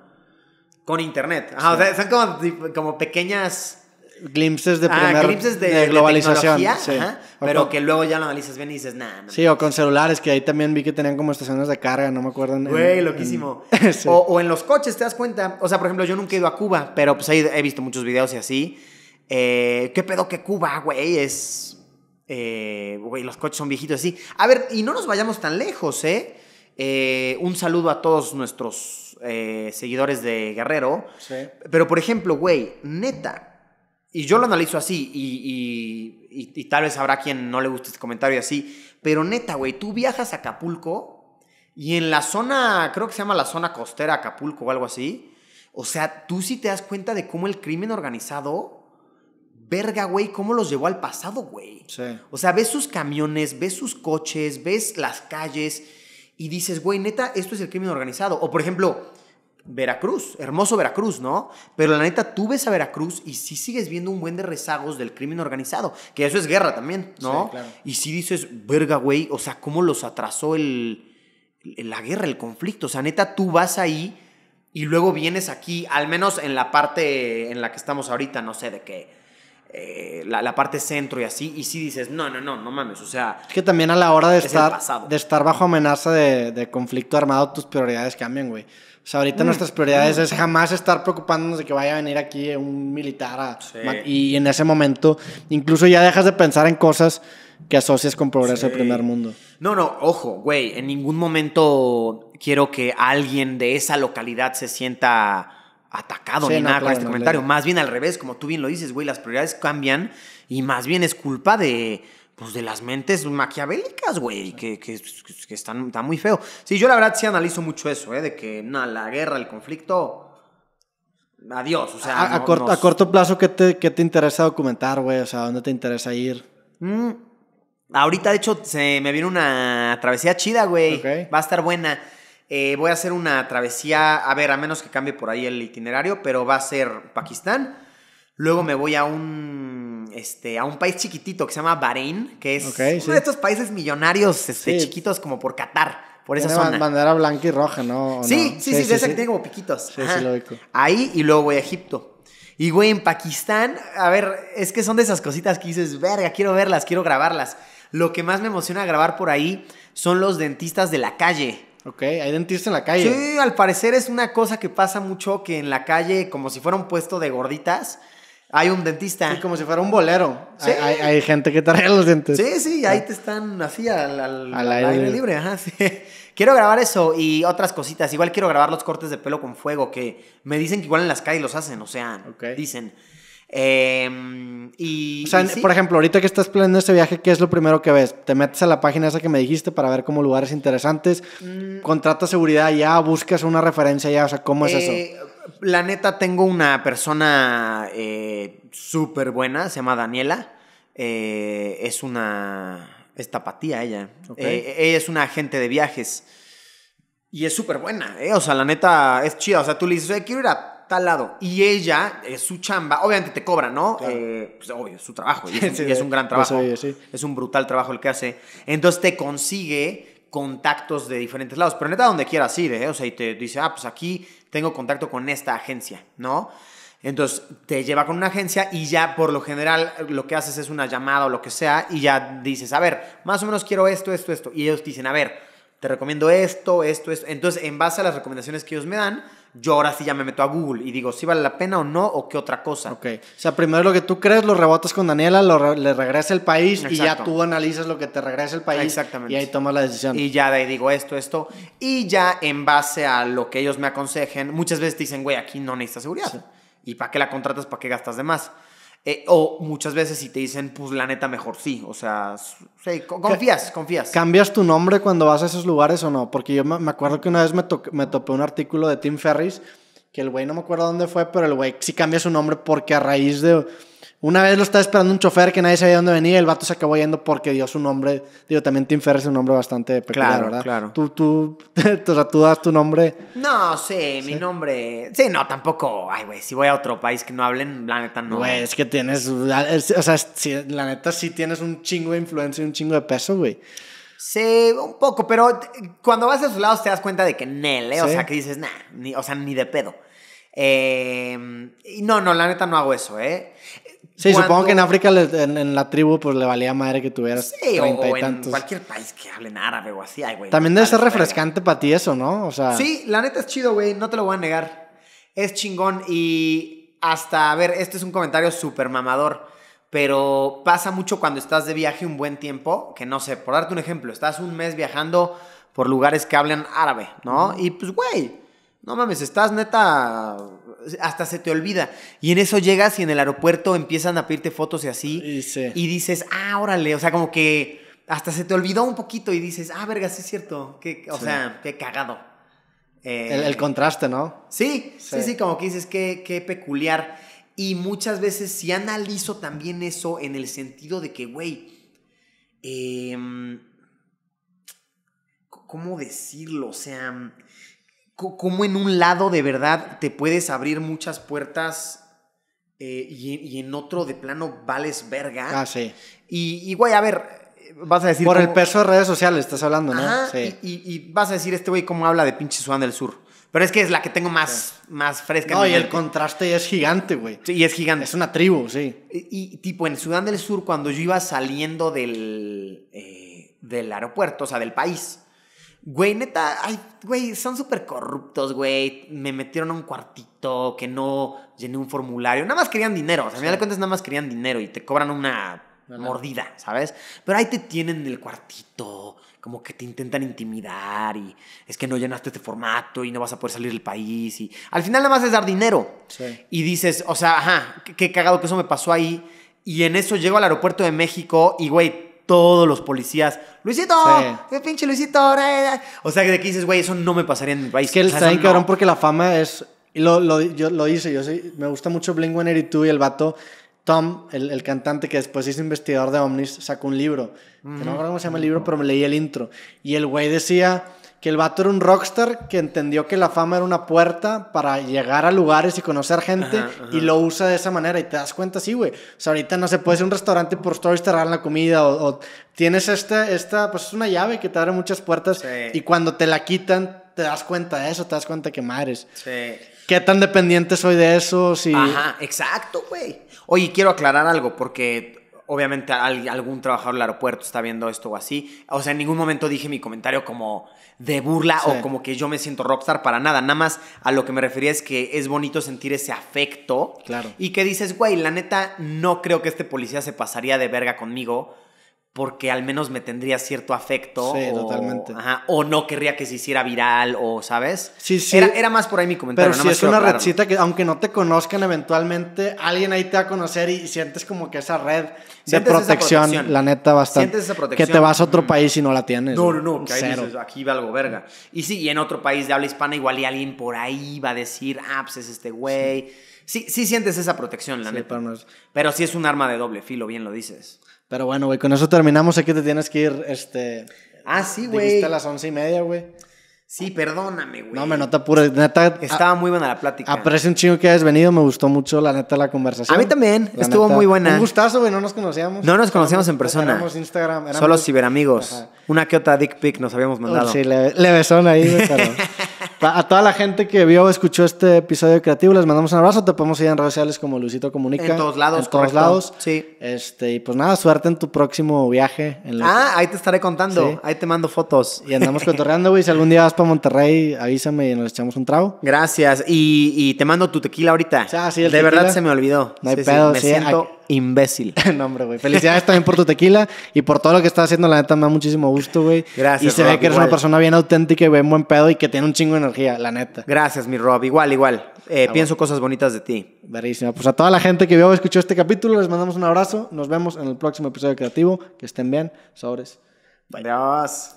Con internet. Ajá, o sea, son como, como pequeñas glimpses de, ah, primer, de, globalización, pero que luego ya lo analizas bien y dices, nada. No
sí, o con celulares, que ahí también vi que tenían como estaciones de carga, no me acuerdo. Güey, loquísimo.
o, en los coches, ¿te das cuenta? O sea, por ejemplo, yo nunca he ido a Cuba, pero pues ahí he visto muchos videos y así. Eh, ¿Qué pedo que Cuba, güey? Es... Eh, güey, los coches son viejitos así. A ver, y no nos vayamos tan lejos, ¿eh? eh un saludo a todos nuestros seguidores de Guerrero. Sí. Pero, por ejemplo, güey, neta, y yo lo analizo así, y, tal vez habrá quien no le guste este comentario y así, pero neta, güey, tú viajas a Acapulco y en la zona, creo que se llama la zona costera Acapulco o algo así, o sea, tú sí te das cuenta de cómo el crimen organizado, verga, güey, cómo los llevó al pasado, güey. O sea, ves sus camiones, ves sus coches, ves las calles y dices, güey, neta, esto es el crimen organizado. O por ejemplo, Veracruz, hermoso Veracruz, ¿no? Pero la neta, tú ves a Veracruz y sí sigues viendo un buen de rezagos del crimen organizado, que eso es guerra también, ¿no? claro. Y sí dices, verga, güey, o sea, cómo los atrasó el, la guerra, el conflicto. O sea, neta, tú vas ahí y luego vienes aquí, al menos en la parte en la que estamos ahorita, no sé, de qué. Eh, la, parte centro y así, y sí dices, no, no, no, no mames, o sea... Es que también a la hora de, estar, de
estar bajo amenaza de conflicto armado, tus prioridades cambian, güey. O sea, ahorita nuestras mm. prioridades mm. es jamás estar preocupándonos de que vaya a venir aquí un militar Y en ese momento, incluso ya dejas de pensar en cosas que asocias con progreso del primer mundo. No, no, ojo, güey, en ningún
momento quiero que alguien de esa localidad se sienta atacado ni nada con este comentario. más bien al revés, como tú bien lo dices, güey, las prioridades cambian y más bien es culpa de pues de las mentes maquiavélicas, güey, que, pues, que, están, está muy feo. Sí, yo la verdad sí analizo mucho eso, ¿eh? De que, nada, la guerra, el conflicto,
adiós, o sea... A, corto, a corto, plazo, ¿qué te, interesa documentar, güey? O sea, ¿dónde te interesa ir?
Mm, ahorita, de hecho, se me viene una travesía chida, güey. Va a estar buena. Eh, voy a hacer una travesía, a ver, a menos que cambie por ahí el itinerario, pero va a ser Pakistán. Luego me voy a un este, a un país chiquitito que se llama Bahrein, que es uno de estos países millonarios este,
chiquitos como por Qatar.
Por esa tiene zona. bandera
blanca y roja, ¿no? Sí, sí, sí, de esa que tiene
como piquitos. Ahí y luego voy a Egipto. Y, güey, en Pakistán, a ver, es que son de esas cositas que dices, verga, quiero verlas, quiero grabarlas. Lo que más me emociona grabar por ahí son los dentistas de la calle. Ok, hay dentistas en la calle. Sí, al parecer es una cosa que pasa mucho que en la calle, como si fuera un puesto de gorditas, hay un dentista. como si fuera un bolero. Hay,
gente que trae los dientes. Sí, sí,
ahí ah. te están así al, aire, libre. Quiero grabar eso y otras cositas. Igual quiero grabar los cortes de pelo con fuego que me dicen que igual en las calles los hacen, o sea, dicen. Em, y, o sea, por ejemplo,
ahorita que estás planeando este viaje, ¿qué es lo primero que ves? ¿Te metes a la página esa que me dijiste para ver como lugares interesantes? Mm. ¿Contratas seguridad ya? ¿Buscas una referencia ya? O sea, ¿cómo es eh,
eso? la neta, tengo una persona eh, súper buena, se llama Daniela. Eh, es una. Es tapatía ella. Eh, ella es una agente de viajes. Y es súper buena, O sea, la neta es chida. O sea, tú le dices, quiero ir a tal lado. Y ella, su chamba, obviamente te cobra, ¿no? pues obvio, es su trabajo. Y es, un, gran pues, trabajo. Es un brutal trabajo el que hace. Entonces te consigue contactos de diferentes lados, pero neta donde quieras ir, ¿eh? o sea, y te dice, ah, pues aquí tengo contacto con esta agencia, ¿no? Entonces te lleva con una agencia y ya por lo general lo que haces es una llamada o lo que sea y ya dices, a ver, más o menos quiero esto, esto, esto. Y ellos te dicen, a ver, te recomiendo esto, esto, esto. Entonces en base a las recomendaciones que ellos me dan, yo ahora sí ya me meto a Google y digo si vale la pena o no o qué otra cosa. Ok. O
sea, primero lo que tú crees, lo rebotas con Daniela, lo le regresa el país y ya tú
analizas lo que te regresa el país. Exactamente. Y ahí tomas la decisión. Y ya de ahí digo esto, esto. Y ya en base a lo que ellos me aconsejen, muchas veces te dicen, güey, aquí no necesitas seguridad. ¿Y para qué la contratas? ¿Para qué gastas de más? Eh, o muchas veces si te dicen, pues la neta mejor
sí, o sea,
confías, confías.
¿Cambias tu nombre cuando vas a esos lugares o no? Porque yo me acuerdo que una vez me, me topé un artículo de Tim Ferris, que el güey no me acuerdo dónde fue, pero el güey sí cambia su nombre porque a raíz de una vez lo estaba esperando un chofer que nadie sabía dónde venía, el vato se acabó yendo porque dio su nombre. Digo, también Tim Ferriss es un nombre bastante peculiar, claro, ¿verdad? Claro. Tú, tú, o sea, tú das tu nombre.
No, sí, mi nombre. Sí, no, tampoco. Ay, güey, si voy a otro país que no hablen, la neta no. Güey, es
que tienes. O sea, la neta sí tienes un chingo de influencia y un chingo de peso, güey. Sí, un poco, pero cuando vas a sus
lados te das cuenta de que Nel, ¿eh? O sea, que dices, nah, ni, o sea, ni de pedo. Eh, no, no, la neta no hago eso, ¿eh?
Sí, supongo que en África, en, la tribu, pues le valía madre que tuvieras sí, o, en cualquier
país que hablen árabe o así, güey. También debe ser refrescante
para ti eso, ¿no? O sea... Sí,
la neta es chido, güey, no te lo voy a negar. Es chingón y hasta, a ver, este es un comentario súper mamador, pero pasa mucho cuando estás de viaje un buen tiempo, que no sé, por darte un ejemplo, estás un mes viajando por lugares que hablan árabe, ¿no? Y pues, güey, no mames, estás neta hasta se te olvida. Y en eso llegas y en el aeropuerto empiezan a pedirte fotos y así. Y, dices, ah, órale, o sea, como que hasta se te olvidó un poquito y dices, ah, verga, sí es cierto. Que, o sea, qué cagado.
Eh, el, contraste, ¿no?
Sí, sí, sí, como que dices, qué, qué peculiar. Y muchas veces si analizo también eso en el sentido de que, güey, em, ¿cómo decirlo? O sea cómo en un lado de verdad te puedes abrir muchas puertas eh, y, en otro de plano vales verga. Ah, sí. Y,
güey, a ver, vas a decir... Por el peso de redes sociales estás hablando, ¿no?
y, vas a decir, este güey, ¿cómo habla de pinche Sudán del Sur? Pero es que es la que tengo más, más fresca. No, y el contraste es gigante, güey. Sí, y es gigante. Es una tribu, sí. Y, tipo, en Sudán del Sur, cuando yo iba saliendo del, eh, del aeropuerto, o sea, del país, Güey, neta, ay, güey, son súper corruptos, güey. Me metieron a un cuartito que no llené un formulario. Nada más querían dinero. O sea, a mí cuenta cuentas nada más querían dinero y te cobran una mordida, ¿sabes? Pero ahí te tienen el cuartito, como que te intentan intimidar y es que no llenaste este formato y no vas a poder salir del país y al final nada más es dar dinero. Sí. Y dices, o sea, ajá, qué cagado que eso me pasó ahí. Y en eso llego al aeropuerto de México
y, güey, todos los policías.
Luisito, sí. pinche Luisito. O sea, que de aquí dices, güey, eso no me pasaría
en mi país. Es que el... está cabrón porque la fama es... lo, yo lo hice, yo soy, me gusta mucho Blink-182 y el vato Tom, el, cantante que después es investigador de Omnis, sacó un libro. que no me acuerdo cómo se llama el libro, pero me leí el intro. Y el güey decía que el vato era un rockstar que entendió que la fama era una puerta para llegar a lugares y conocer gente y lo usa de esa manera y te das cuenta, sí, güey. O sea, ahorita no se puede ser un restaurante por stories te la comida o, tienes esta, esta, pues es una llave que te abre muchas puertas y cuando te la quitan te das cuenta de eso, te das cuenta que madres. Sí. ¿Qué tan dependiente soy de eso? Ajá,
exacto, güey. Oye, quiero aclarar algo porque obviamente algún trabajador del aeropuerto está viendo esto o así. O sea, en ningún momento dije mi comentario como de burla o como que yo me siento rockstar para nada. Nada más a lo que me refería es que es bonito sentir ese afecto. Claro. Y que dices, güey, la neta, no creo que este policía se pasaría de verga conmigo porque al menos me tendría cierto afecto. Sí, o, totalmente. Ajá, o no querría que se hiciera viral, o, ¿sabes?
Sí, sí. Era, más por ahí mi comentario. Pero si es una redcita que, aunque no te conozcan, eventualmente alguien ahí te va a conocer y sientes como que esa red de protección, la neta, bastante. Sientes esa protección. Que te vas a otro mm. país y no la tienes. No, no, no.
aquí va algo verga. Y sí, y en otro país de habla hispana, igual y alguien por ahí va a decir, ah, pues es este güey. Sí. sí, sientes esa protección, la neta. Pero, es... pero sí es un arma de doble filo, bien lo dices.
Pero bueno, güey, con eso terminamos. aquí te tienes que ir, este... Ah, sí, güey. Dijiste a las
once y media, güey.
Sí, perdóname, güey. No, me nota pura. Neta. Estaba
muy buena la plática.
Aprecio un chingo que hayas venido. Me gustó mucho, la neta, la conversación. A mí también. estuvo muy buena. Un gustazo, güey. No nos conocíamos. No nos conocíamos en persona. Instagram. Solo
ciberamigos. Una que otra dick pic nos habíamos mandado. sí, le, le
ahí, güey. a toda la gente que vio o escuchó este episodio creativo, les mandamos un abrazo. Te podemos seguir en redes sociales como Luisito Comunica. En todos lados, En todos lados. Sí. Este, y pues nada, suerte en tu próximo viaje. ah,
ahí te estaré contando.
Ahí te mando fotos. Y andamos cotorreando, güey. Si algún día vas para Monterrey, avísame y nos echamos un trago.
Gracias. Y, te mando tu tequila ahorita. sí, de verdad se me olvidó. No hay pedo. me siento
imbécil. no, hombre, güey. Felicidades también por tu tequila y por todo lo que estás haciendo. La neta me da muchísimo gusto, güey. Gracias. Y se ve que eres una persona bien auténtica y bien buen pedo y que tiene un chingo de energía, la neta.
Gracias, mi Rob. Igual, igual. Eh, ah, pienso cosas bonitas de ti.
Verísima. Pues a toda la gente que vio o escuchó este capítulo, les mandamos un abrazo. Nos vemos en el próximo episodio creativo. Que estén bien. Sobres. Adiós.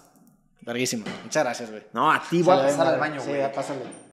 Verguísimo. Muchas gracias, güey. No, a ti voy a pasar al baño, güey. pásale.